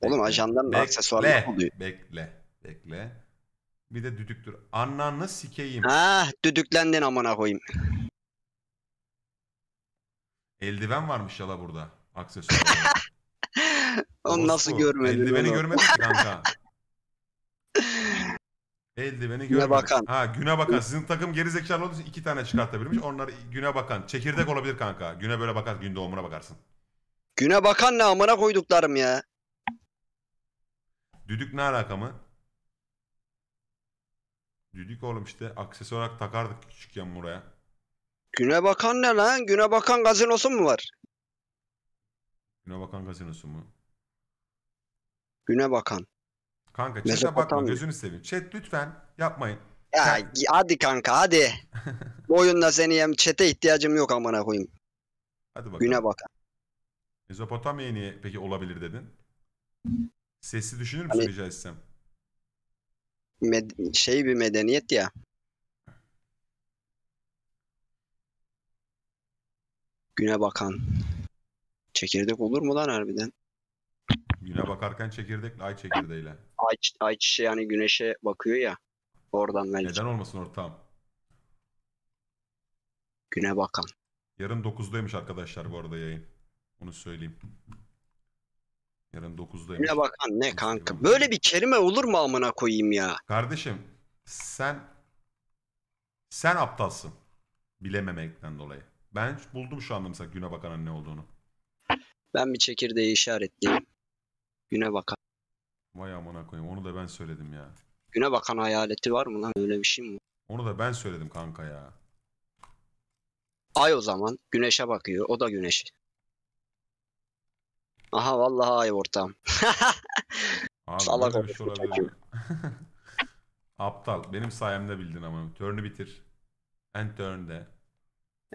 Oğlum bekle. ajandan bekle. aksesuar yok oluyor. Bekle. Bekle. Bir de düdüktür. Ananı sikeyim. Ha düdüklendin amına koyayım. Eldiven varmış yala burada. Aksesuar. [laughs] [laughs] Onu nasıl görmedin? Eldiveni onu? görmedin ki kanka. [laughs] Eldiveni görmedim. bakan. Ha güne bakan. Sizin takım geri zekalı olduğu için iki tane çıkartabilmiş. Onlar güne bakan. Çekirdek olabilir kanka. Güne böyle bakar. Gün doğumuna bakarsın. Güne bakan ne amına koyduklarım ya. Düdük ne alaka mı? Düdük oğlum işte aksesuar olarak takardık küçükken buraya. Güne bakan ne lan? Güne bakan gazinosu mu var? Güne bakan gazinosu mu? güne bakan. Kanka chat'e bakma gözünü seveyim. Chat lütfen yapmayın. Ya Sen... hadi kanka hadi. [laughs] Bu oyunda seni yem çete ihtiyacım yok amına koyayım. Hadi bakalım. Güne bakan. Mezopotamya niye peki olabilir dedin? Sesi düşünür hani müsün hani, rica etsem? Med- şey bir medeniyet ya. Güne bakan. Çekirdek olur mu lan harbiden? Güne bakarken çekirdekle, ay çekirdeğiyle. Ay, ay çiçeği yani güneşe bakıyor ya. Oradan belki. Neden olmasın ortam? Güne bakan. Yarın 9'daymış arkadaşlar bu arada yayın. Onu söyleyeyim. Yarın 9'daymış. Güne bakan ne kanka? Böyle bir kelime olur mu amına koyayım ya? Kardeşim sen sen aptalsın. Bilememekten dolayı. Ben buldum şu anda mesela güne bakanın ne olduğunu. Ben bir çekirdeği işaretleyeyim. Güne bakan. Vay amına koyayım onu da ben söyledim ya. Güne bakan hayaleti var mı lan öyle bir şey mi? Onu da ben söyledim kanka ya. Ay o zaman güneşe bakıyor. O da güneş. Aha vallahi ay ortam. [laughs] Abi Salak bir şey olabilir [laughs] Aptal. Benim sayemde bildin ama. Turn'u bitir. And turn de.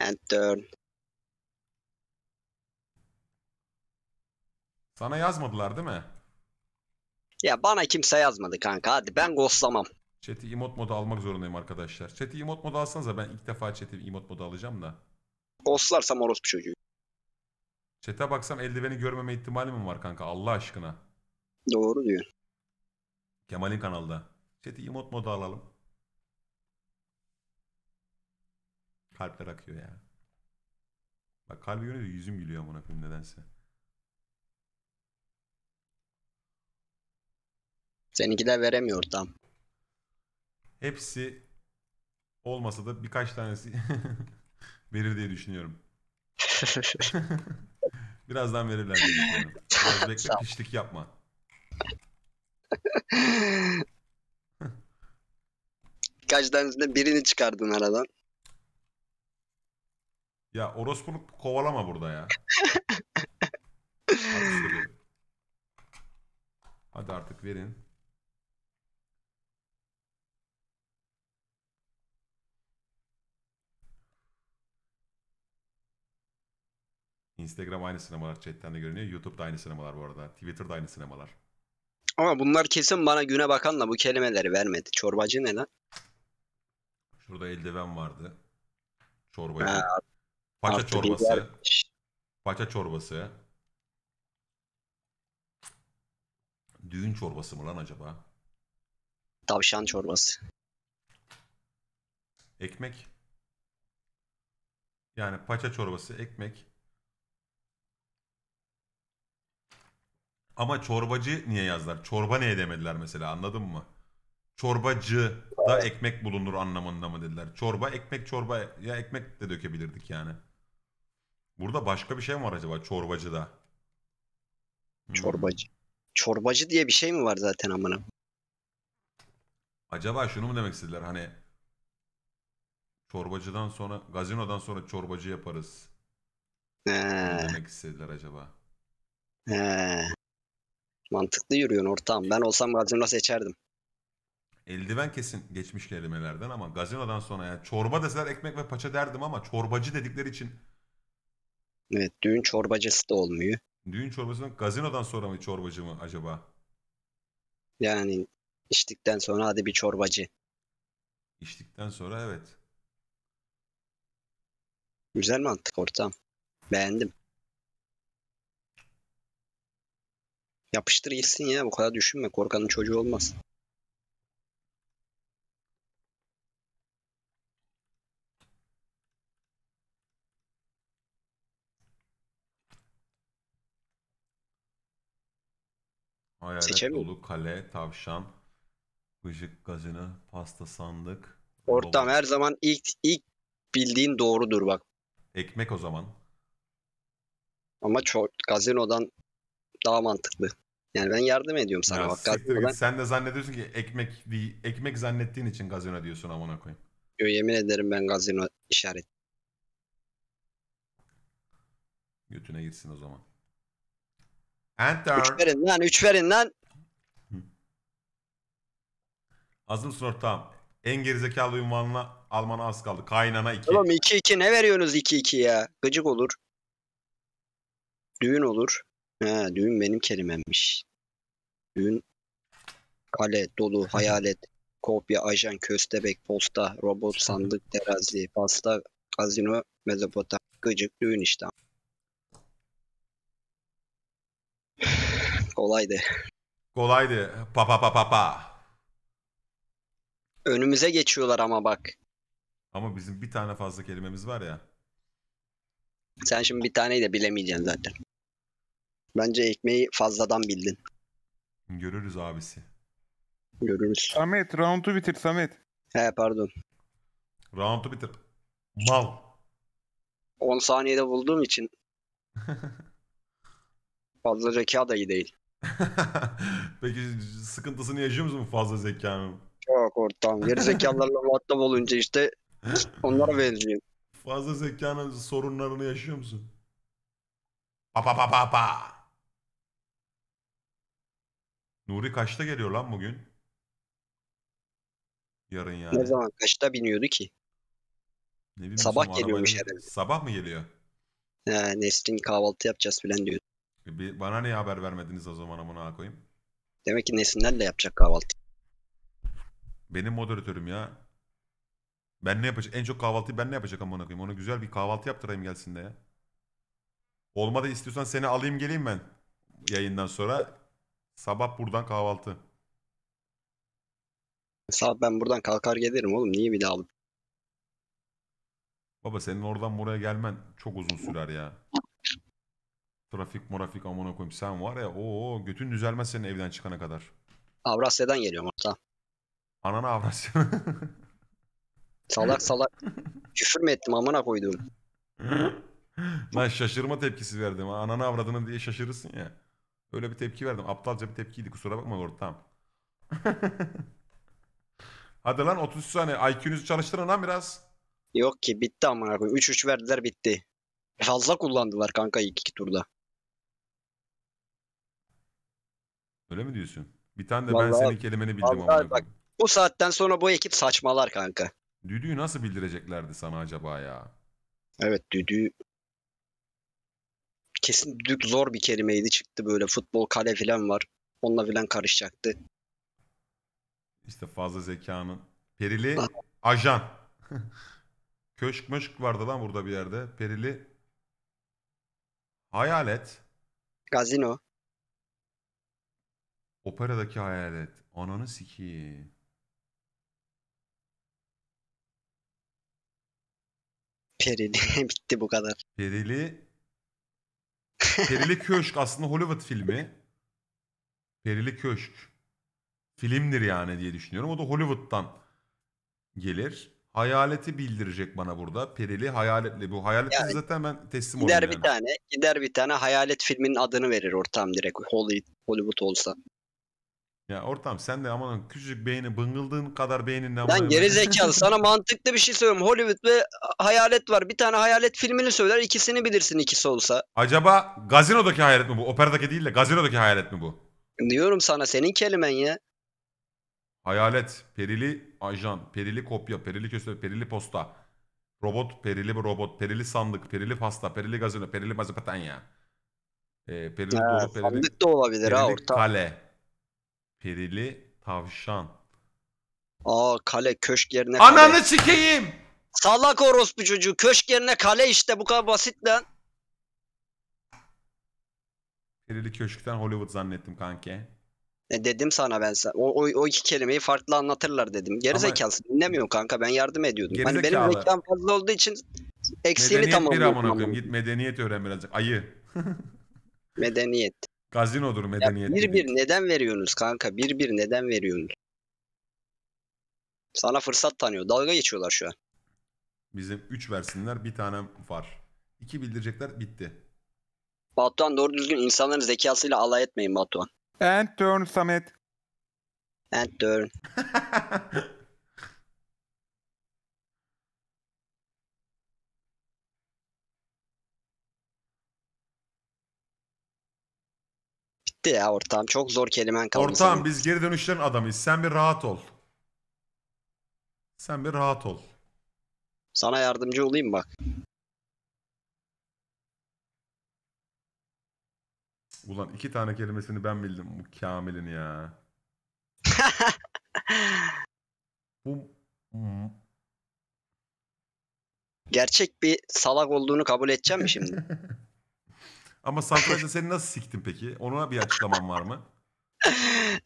And turn. Sana yazmadılar değil mi? Ya bana kimse yazmadı kanka. Hadi ben ghostlamam. Chat'i emot modu almak zorundayım arkadaşlar. Chat'i emot modu alsanız da ben ilk defa chat'i emot modu alacağım da. Ghostlarsam orospu çocuğu. Chat'e baksam eldiveni görmeme ihtimali mi var kanka Allah aşkına? Doğru diyor. Kemal'in kanalda. Chat'i emot modu alalım. Kalpler akıyor ya. Bak kalbi yönü de yüzüm gülüyor amına koyayım nedense. Seninki de veremiyor tam. Hepsi olmasa da birkaç tanesi [laughs] verir diye düşünüyorum. [laughs] Birazdan verirler diye düşünüyorum. Biraz bekle pişlik yapma. Birkaç tanesinde birini çıkardın aradan. Ya orospunu kovalama burada ya. [laughs] Hadi artık verin. Instagram aynı sinemalar chatten de görünüyor. da aynı sinemalar bu arada. Twitter da aynı sinemalar. Ama bunlar kesin bana güne bakanla bu kelimeleri vermedi. Çorbacı ne lan? Şurada eldiven vardı. Çorbacı. Ha, paça çorbası. Diğer... Paça çorbası. Düğün çorbası mı lan acaba? Tavşan çorbası. Ekmek. Yani paça çorbası, ekmek, Ama çorbacı niye yazlar? Çorba niye demediler mesela anladın mı? Çorbacı da ekmek bulunur anlamında mı dediler. Çorba ekmek çorba ya ekmek de dökebilirdik yani. Burada başka bir şey mi var acaba çorbacı da? Hmm. Çorbacı. Çorbacı diye bir şey mi var zaten amına? Acaba şunu mu demek istediler hani çorbacıdan sonra gazinodan sonra çorbacı yaparız. Ee. Ne demek istediler acaba? Ee. Mantıklı yürüyor ortam Ben olsam gazino seçerdim. Eldiven kesin geçmiş kelimelerden ama gazinodan sonra ya çorba deseler ekmek ve paça derdim ama çorbacı dedikleri için. Evet düğün çorbacısı da olmuyor. Düğün çorbasından gazinodan sonra mı çorbacı mı acaba? Yani içtikten sonra hadi bir çorbacı. İçtikten sonra evet. Güzel mantık ortam. Beğendim. Yapıştır gitsin ya bu kadar düşünme korkanın çocuğu olmaz. Hayalet Seçemiyor. dolu kale, tavşan, gıcık gazını, pasta sandık. Ortam her zaman ilk ilk bildiğin doğrudur bak. Ekmek o zaman. Ama çok gazinodan daha mantıklı. Yani ben yardım ediyorum sana ya, bak. Gazinodan... Sen de zannediyorsun ki ekmek değil, ekmek zannettiğin için gazino diyorsun amına koyayım. Yo, yemin ederim ben gazino işaret. Götüne gitsin o zaman. Enter. 3 verin lan 3 verin lan. Azım Snor tamam. En gerizekalı unvanına Alman'a az kaldı. Kaynana 2. Oğlum 2-2 ne veriyorsunuz 2-2 ya? Gıcık olur. Düğün olur. He düğün benim kelimemmiş. Düğün kale, dolu, hayalet, kopya, ajan, köstebek, posta, robot, sandık, terazi, pasta, kazino, mezopotam, gıcık, düğün işte. [sighs] Kolaydı. Kolaydı. Pa pa pa pa pa. Önümüze geçiyorlar ama bak. Ama bizim bir tane fazla kelimemiz var ya. Sen şimdi bir taneyi de bilemeyeceksin zaten. Bence ekmeği fazladan bildin. Görürüz abisi. Görürüz. Samet roundu bitir Samet. He pardon. Roundu bitir. Mal. 10 saniyede bulduğum için. [laughs] fazla zeka da iyi değil. [laughs] Peki sıkıntısını yaşıyor musun fazla zekanın? Çok ortam. Geri zekalarla [laughs] muhatap olunca işte onlara benziyor. Fazla zekanın sorunlarını yaşıyor musun? Pa pa pa pa pa. Nuri kaçta geliyor lan bugün? Yarın yani. Ne zaman kaçta biniyordu ki? Ne bileyim, Sabah geliyormuş arabayla... herhalde. Sabah mı geliyor? He, Nesrin kahvaltı yapacağız filan diyor. E, bir- Bana niye haber vermediniz o zaman amına koyayım? Demek ki Nesrinlerle yapacak kahvaltı. Benim moderatörüm ya. Ben ne yapacağım? En çok kahvaltıyı ben ne yapacak amına koyayım? Ona güzel bir kahvaltı yaptırayım gelsin de ya. Olmadı istiyorsan seni alayım geleyim ben yayından sonra. Sabah buradan kahvaltı. Sabah ben buradan kalkar gelirim oğlum. Niye bir daha alıp? Baba senin oradan buraya gelmen çok uzun sürer ya. Trafik morafik amına koyayım. Sen var ya o götün düzelmez senin evden çıkana kadar. Avrasya'dan geliyorum hatta. Ananı Avrasya. [laughs] salak salak. Küfür mü ettim amına koydum? [laughs] Lan şaşırma tepkisi verdim. Ananı avradını diye şaşırırsın ya. Öyle bir tepki verdim. Aptalca bir tepkiydi kusura bakma Lord tamam. [laughs] Hadi lan 30 saniye IQ'nuzu çalıştırın lan biraz. Yok ki bitti ama koyayım. 3-3 verdiler bitti. Fazla kullandılar kanka ilk iki turda. Öyle mi diyorsun? Bir tane de ben senin kelimeni bildim vallahi bak- Bu saatten sonra bu ekip saçmalar kanka. Düdüğü nasıl bildireceklerdi sana acaba ya? Evet düdüğü kesin dük zor bir kelimeydi çıktı böyle futbol kale filan var. Onunla filan karışacaktı. İşte fazla zekanın. Perili ah. ajan. [laughs] Köşk möşk vardı lan burada bir yerde. Perili hayalet. Gazino. Operadaki hayalet. Ananı sikiyim. Perili [laughs] bitti bu kadar. Perili Perili Köşk aslında Hollywood filmi. Perili Köşk. Filmdir yani diye düşünüyorum. O da Hollywood'dan gelir. Hayaleti bildirecek bana burada. Perili hayaletli Bu hayaleti Yani zaten ben teslim olurum Gider bir yani. tane, gider bir tane hayalet filminin adını verir ortam direkt Hollywood olsa. Ya ortam sen de aman küçük beyni bıngıldığın kadar beyninle Ben gerizekalı. [laughs] sana mantıklı bir şey söylüyorum. Hollywood ve hayalet var. Bir tane hayalet filmini söyler ikisini bilirsin ikisi olsa. Acaba gazinodaki hayalet mi bu? Operadaki değil de gazinodaki hayalet mi bu? Diyorum sana senin kelimen ya. Hayalet, perili ajan, perili kopya, perili köste, perili posta. Robot, perili bir robot, perili sandık, perili pasta, perili gazino, perili mazapatanya. Ee, perili ha, dolu, perili, sandık da olabilir perili ha orta. kale. Perili tavşan. Aa kale köşk yerine kale. Ananı sikeyim. Salak orospu çocuğu. Köşk yerine kale işte bu kadar basit lan. Perili köşkten Hollywood zannettim kanki. Ne dedim sana ben sen. O, o, o iki kelimeyi farklı anlatırlar dedim. Geri Ama- zekalısın dinlemiyor kanka ben yardım ediyordum. Hani benim reklam fazla olduğu için eksiğini Medeniyet bir amına koyayım. Git medeniyet öğren birazcık. Ayı. [laughs] Medeniyet. Gazinodur medeniyet. bir bir neden veriyorsunuz kanka? Bir bir neden veriyorsunuz? Sana fırsat tanıyor. Dalga geçiyorlar şu an. Bizim 3 versinler bir tane var. 2 bildirecekler bitti. Batuhan doğru düzgün insanların zekasıyla alay etmeyin Batuhan. And turn Samet. And turn. [laughs] bitti ya ortağım. Çok zor kelimen kaldı. Ortağım biz geri dönüşlerin adamıyız. Sen bir rahat ol. Sen bir rahat ol. Sana yardımcı olayım bak. Ulan iki tane kelimesini ben bildim bu Kamil'in ya. [laughs] bu Gerçek bir salak olduğunu kabul edeceğim mi şimdi? [laughs] Ama Santra'da seni nasıl siktim peki? Ona bir açıklaman var mı?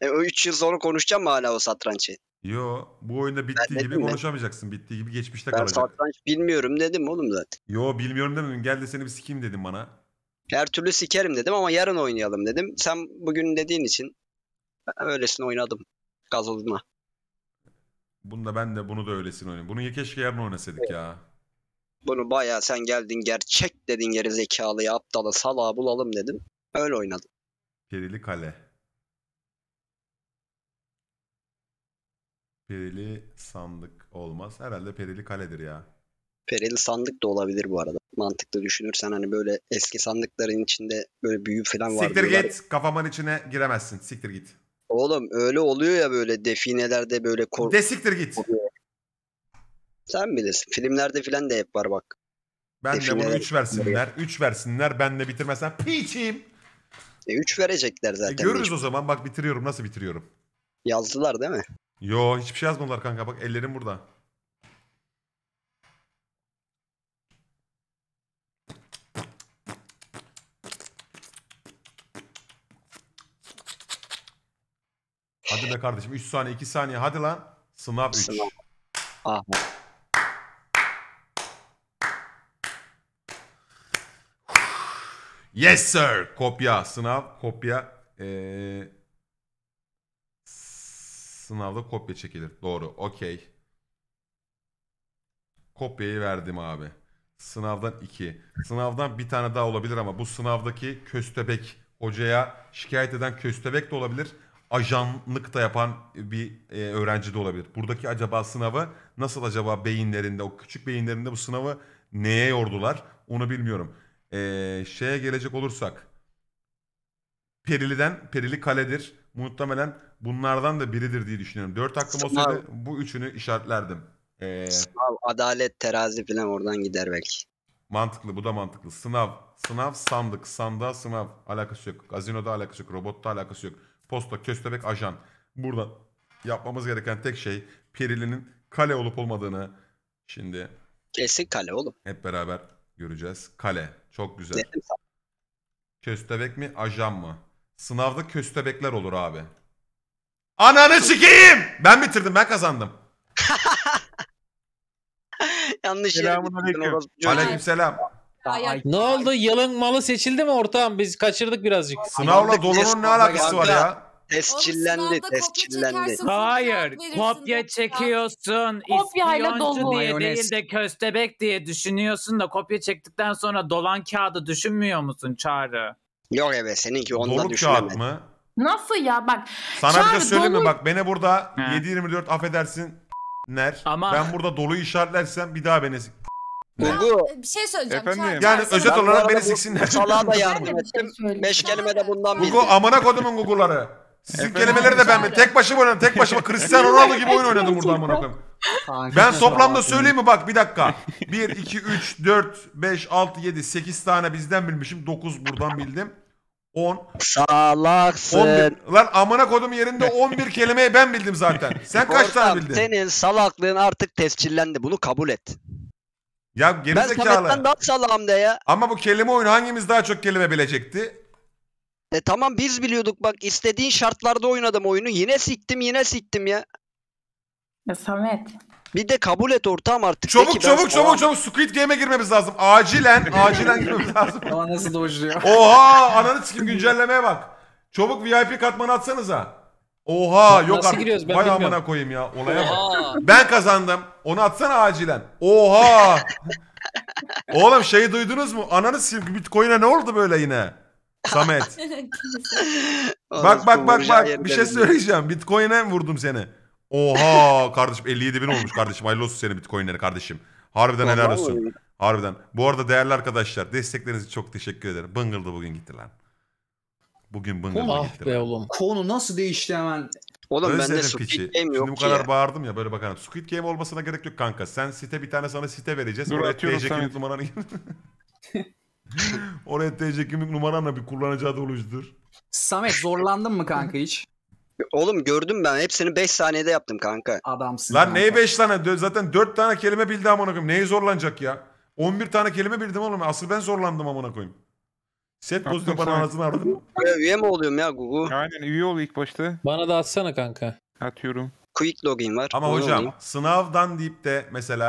E, o 3 yıl sonra konuşacağım mı hala o satrançı? Yo bu oyunda bittiği gibi dedim konuşamayacaksın. Bittiği gibi geçmişte Ben kalacak. satranç bilmiyorum dedim oğlum zaten. Yo bilmiyorum demedim. Gel de seni bir sikeyim dedim bana. Her türlü sikerim dedim ama yarın oynayalım dedim. Sen bugün dediğin için ben öylesine oynadım. Gazozuna. Bunu da ben de bunu da öylesin oynayayım. Bunu ya keşke yarın oynasaydık ya. Bunu baya sen geldin gerçek dedin geri ya aptalı salağa bulalım dedim. Öyle oynadım. Perili kale. Perili sandık olmaz. Herhalde perili kaledir ya. Perili sandık da olabilir bu arada. Mantıklı düşünürsen hani böyle eski sandıkların içinde böyle büyü falan var. Siktir diyorlar. git kafamın içine giremezsin. Siktir git. Oğlum öyle oluyor ya böyle definelerde böyle korku. De siktir git. Oluyor. Sen bilirsin. Filmlerde filan de hep var bak. Ben de bunu 3 versinler. 3 versinler. Ben de bitirmezsem piçim. 3 e, verecekler zaten. E görürüz o zaman. Bak bitiriyorum. Nasıl bitiriyorum? Yazdılar değil mi? Yo hiçbir şey yazmadılar kanka. Bak ellerim burada. Hadi be kardeşim 3 saniye 2 saniye hadi lan. Sınav 3. Sınav. Aha. Yes sir. Kopya. Sınav. Kopya. Ee, sınavda kopya çekilir. Doğru. Okey. Kopyayı verdim abi. Sınavdan iki. Sınavdan bir tane daha olabilir ama bu sınavdaki köstebek hocaya şikayet eden köstebek de olabilir. Ajanlık da yapan bir e, öğrenci de olabilir. Buradaki acaba sınavı nasıl acaba beyinlerinde o küçük beyinlerinde bu sınavı neye yordular onu bilmiyorum. Ee, şeye gelecek olursak. Perili'den, Perili Kale'dir. Muhtemelen bunlardan da biridir diye düşünüyorum. Dört hakkım Sınav. olsaydı bu üçünü işaretlerdim. Ee, Sınav, adalet, terazi falan oradan gider belki. Mantıklı bu da mantıklı. Sınav, sınav, sandık, sanda sınav. Alakası yok. Gazinoda alakası yok. Robotta alakası yok. Posta, köstebek, ajan. Buradan yapmamız gereken tek şey Perili'nin kale olup olmadığını şimdi... Kesin kale oğlum. Hep beraber göreceğiz. Kale. Çok güzel. Köstebek mi? Ajan mı? Sınavda köstebekler olur abi. Ananı sikeyim! Ben bitirdim. Ben kazandım. [laughs] Yanlış yere Selamünaleyküm. gittin. Aleykümselam. Ne oldu? Yalın malı seçildi mi ortağım? Biz kaçırdık birazcık. Sınavla dolunun ne alakası var ya? tescillendi, tescillendi. Hayır, kopya çekiyorsun. Kopyayla dolu. diye Mayonez. değil de köstebek diye düşünüyorsun da kopya çektikten sonra dolan kağıdı düşünmüyor musun Çağrı? Yok eve seninki ondan Dolu mı? Nasıl ya bak. Sana bir Çağrı, de söyleme dolu- bak beni burada He. 7 affedersin ner. Ama- Ben burada doluyu işaretlersem bir daha beni sik- Gugu Bir şey söyleyeceğim. Efendim? Çağrı, Yani özet olarak beni bu- siksinler. salağa da yardım şey ettim. Beş kelime de bundan Google bildim. amına kodumun guguları. Sizin Efendim, kelimeleri de ben mi? Tek başıma oynadım. Tek başıma [laughs] Cristiano Ronaldo gibi oyun oynadım buradan bana koyayım. Ben toplamda söyleyeyim mi? Bak bir dakika. 1, 2, 3, 4, 5, 6, 7, 8 tane bizden bilmişim. 9 buradan bildim. 10. Salaksın. 11. Lan amına kodum yerinde 11 kelimeyi ben bildim zaten. Sen kaç tane bildin? Senin salaklığın artık tescillendi. Bunu kabul et. Ya Ben gerizekalı. Samet'ten daha salağım de ya. Ama bu kelime oyunu hangimiz daha çok kelime bilecekti? E tamam biz biliyorduk bak istediğin şartlarda oynadım oyunu. Yine siktim yine siktim ya. Ya Samet. Bir de kabul et ortağım artık. Çabuk çabuk ben... çabuk çabuk Squid Game'e girmemiz lazım. Acilen [laughs] acilen girmemiz lazım. [laughs] Ama nasıl dojluyor? Oha ananı sikim güncellemeye bak. Çabuk VIP katmanı atsanıza. Oha yok Nasıl artık. giriyoruz ben Vay koyayım ya. Olaya bak. Ben kazandım. Onu atsana acilen. Oha. [laughs] Oğlum şeyi duydunuz mu? Ananı sikim Bitcoin'e ne oldu böyle yine? Samet. [laughs] bak bak bak bak bir şey söyleyeceğim. Bitcoin'e mi vurdum seni. Oha kardeşim 57 bin olmuş kardeşim. Hayırlı olsun senin bitcoinleri kardeşim. Harbiden helal olsun. Harbiden. Bu arada değerli arkadaşlar desteklerinizi çok teşekkür ederim. Bıngıldı bugün gitti lan. Bugün bıngıldı ah gitti. Be oğlum. Konu nasıl değişti hemen? Oğlum Özledim de Squid piçi. Game yok Şimdi bu kadar ya. bağırdım ya böyle bakalım. Squid Game olmasına gerek yok kanka. Sen site bir tane sana site vereceğiz. Dur, Oraya TC numaranı [laughs] [laughs] Oraya TC kimlik numaranla bir kullanacağı da oluştur. Samet zorlandın mı kanka hiç? Oğlum gördüm ben. Hepsini 5 saniyede yaptım kanka. Adamsın. Lan kanka. neyi 5 tane? Zaten 4 tane kelime bildi amına koyayım. Neyi zorlanacak ya? 11 tane kelime bildim oğlum. Asıl ben zorlandım amına koyayım. Set pozitif bana anasını aradım. Böyle üye mi oluyorum ya Google? Aynen üye ol ilk başta. Bana da atsana kanka. Atıyorum. Quick login var. Ama Onu hocam olayım. sınavdan deyip de mesela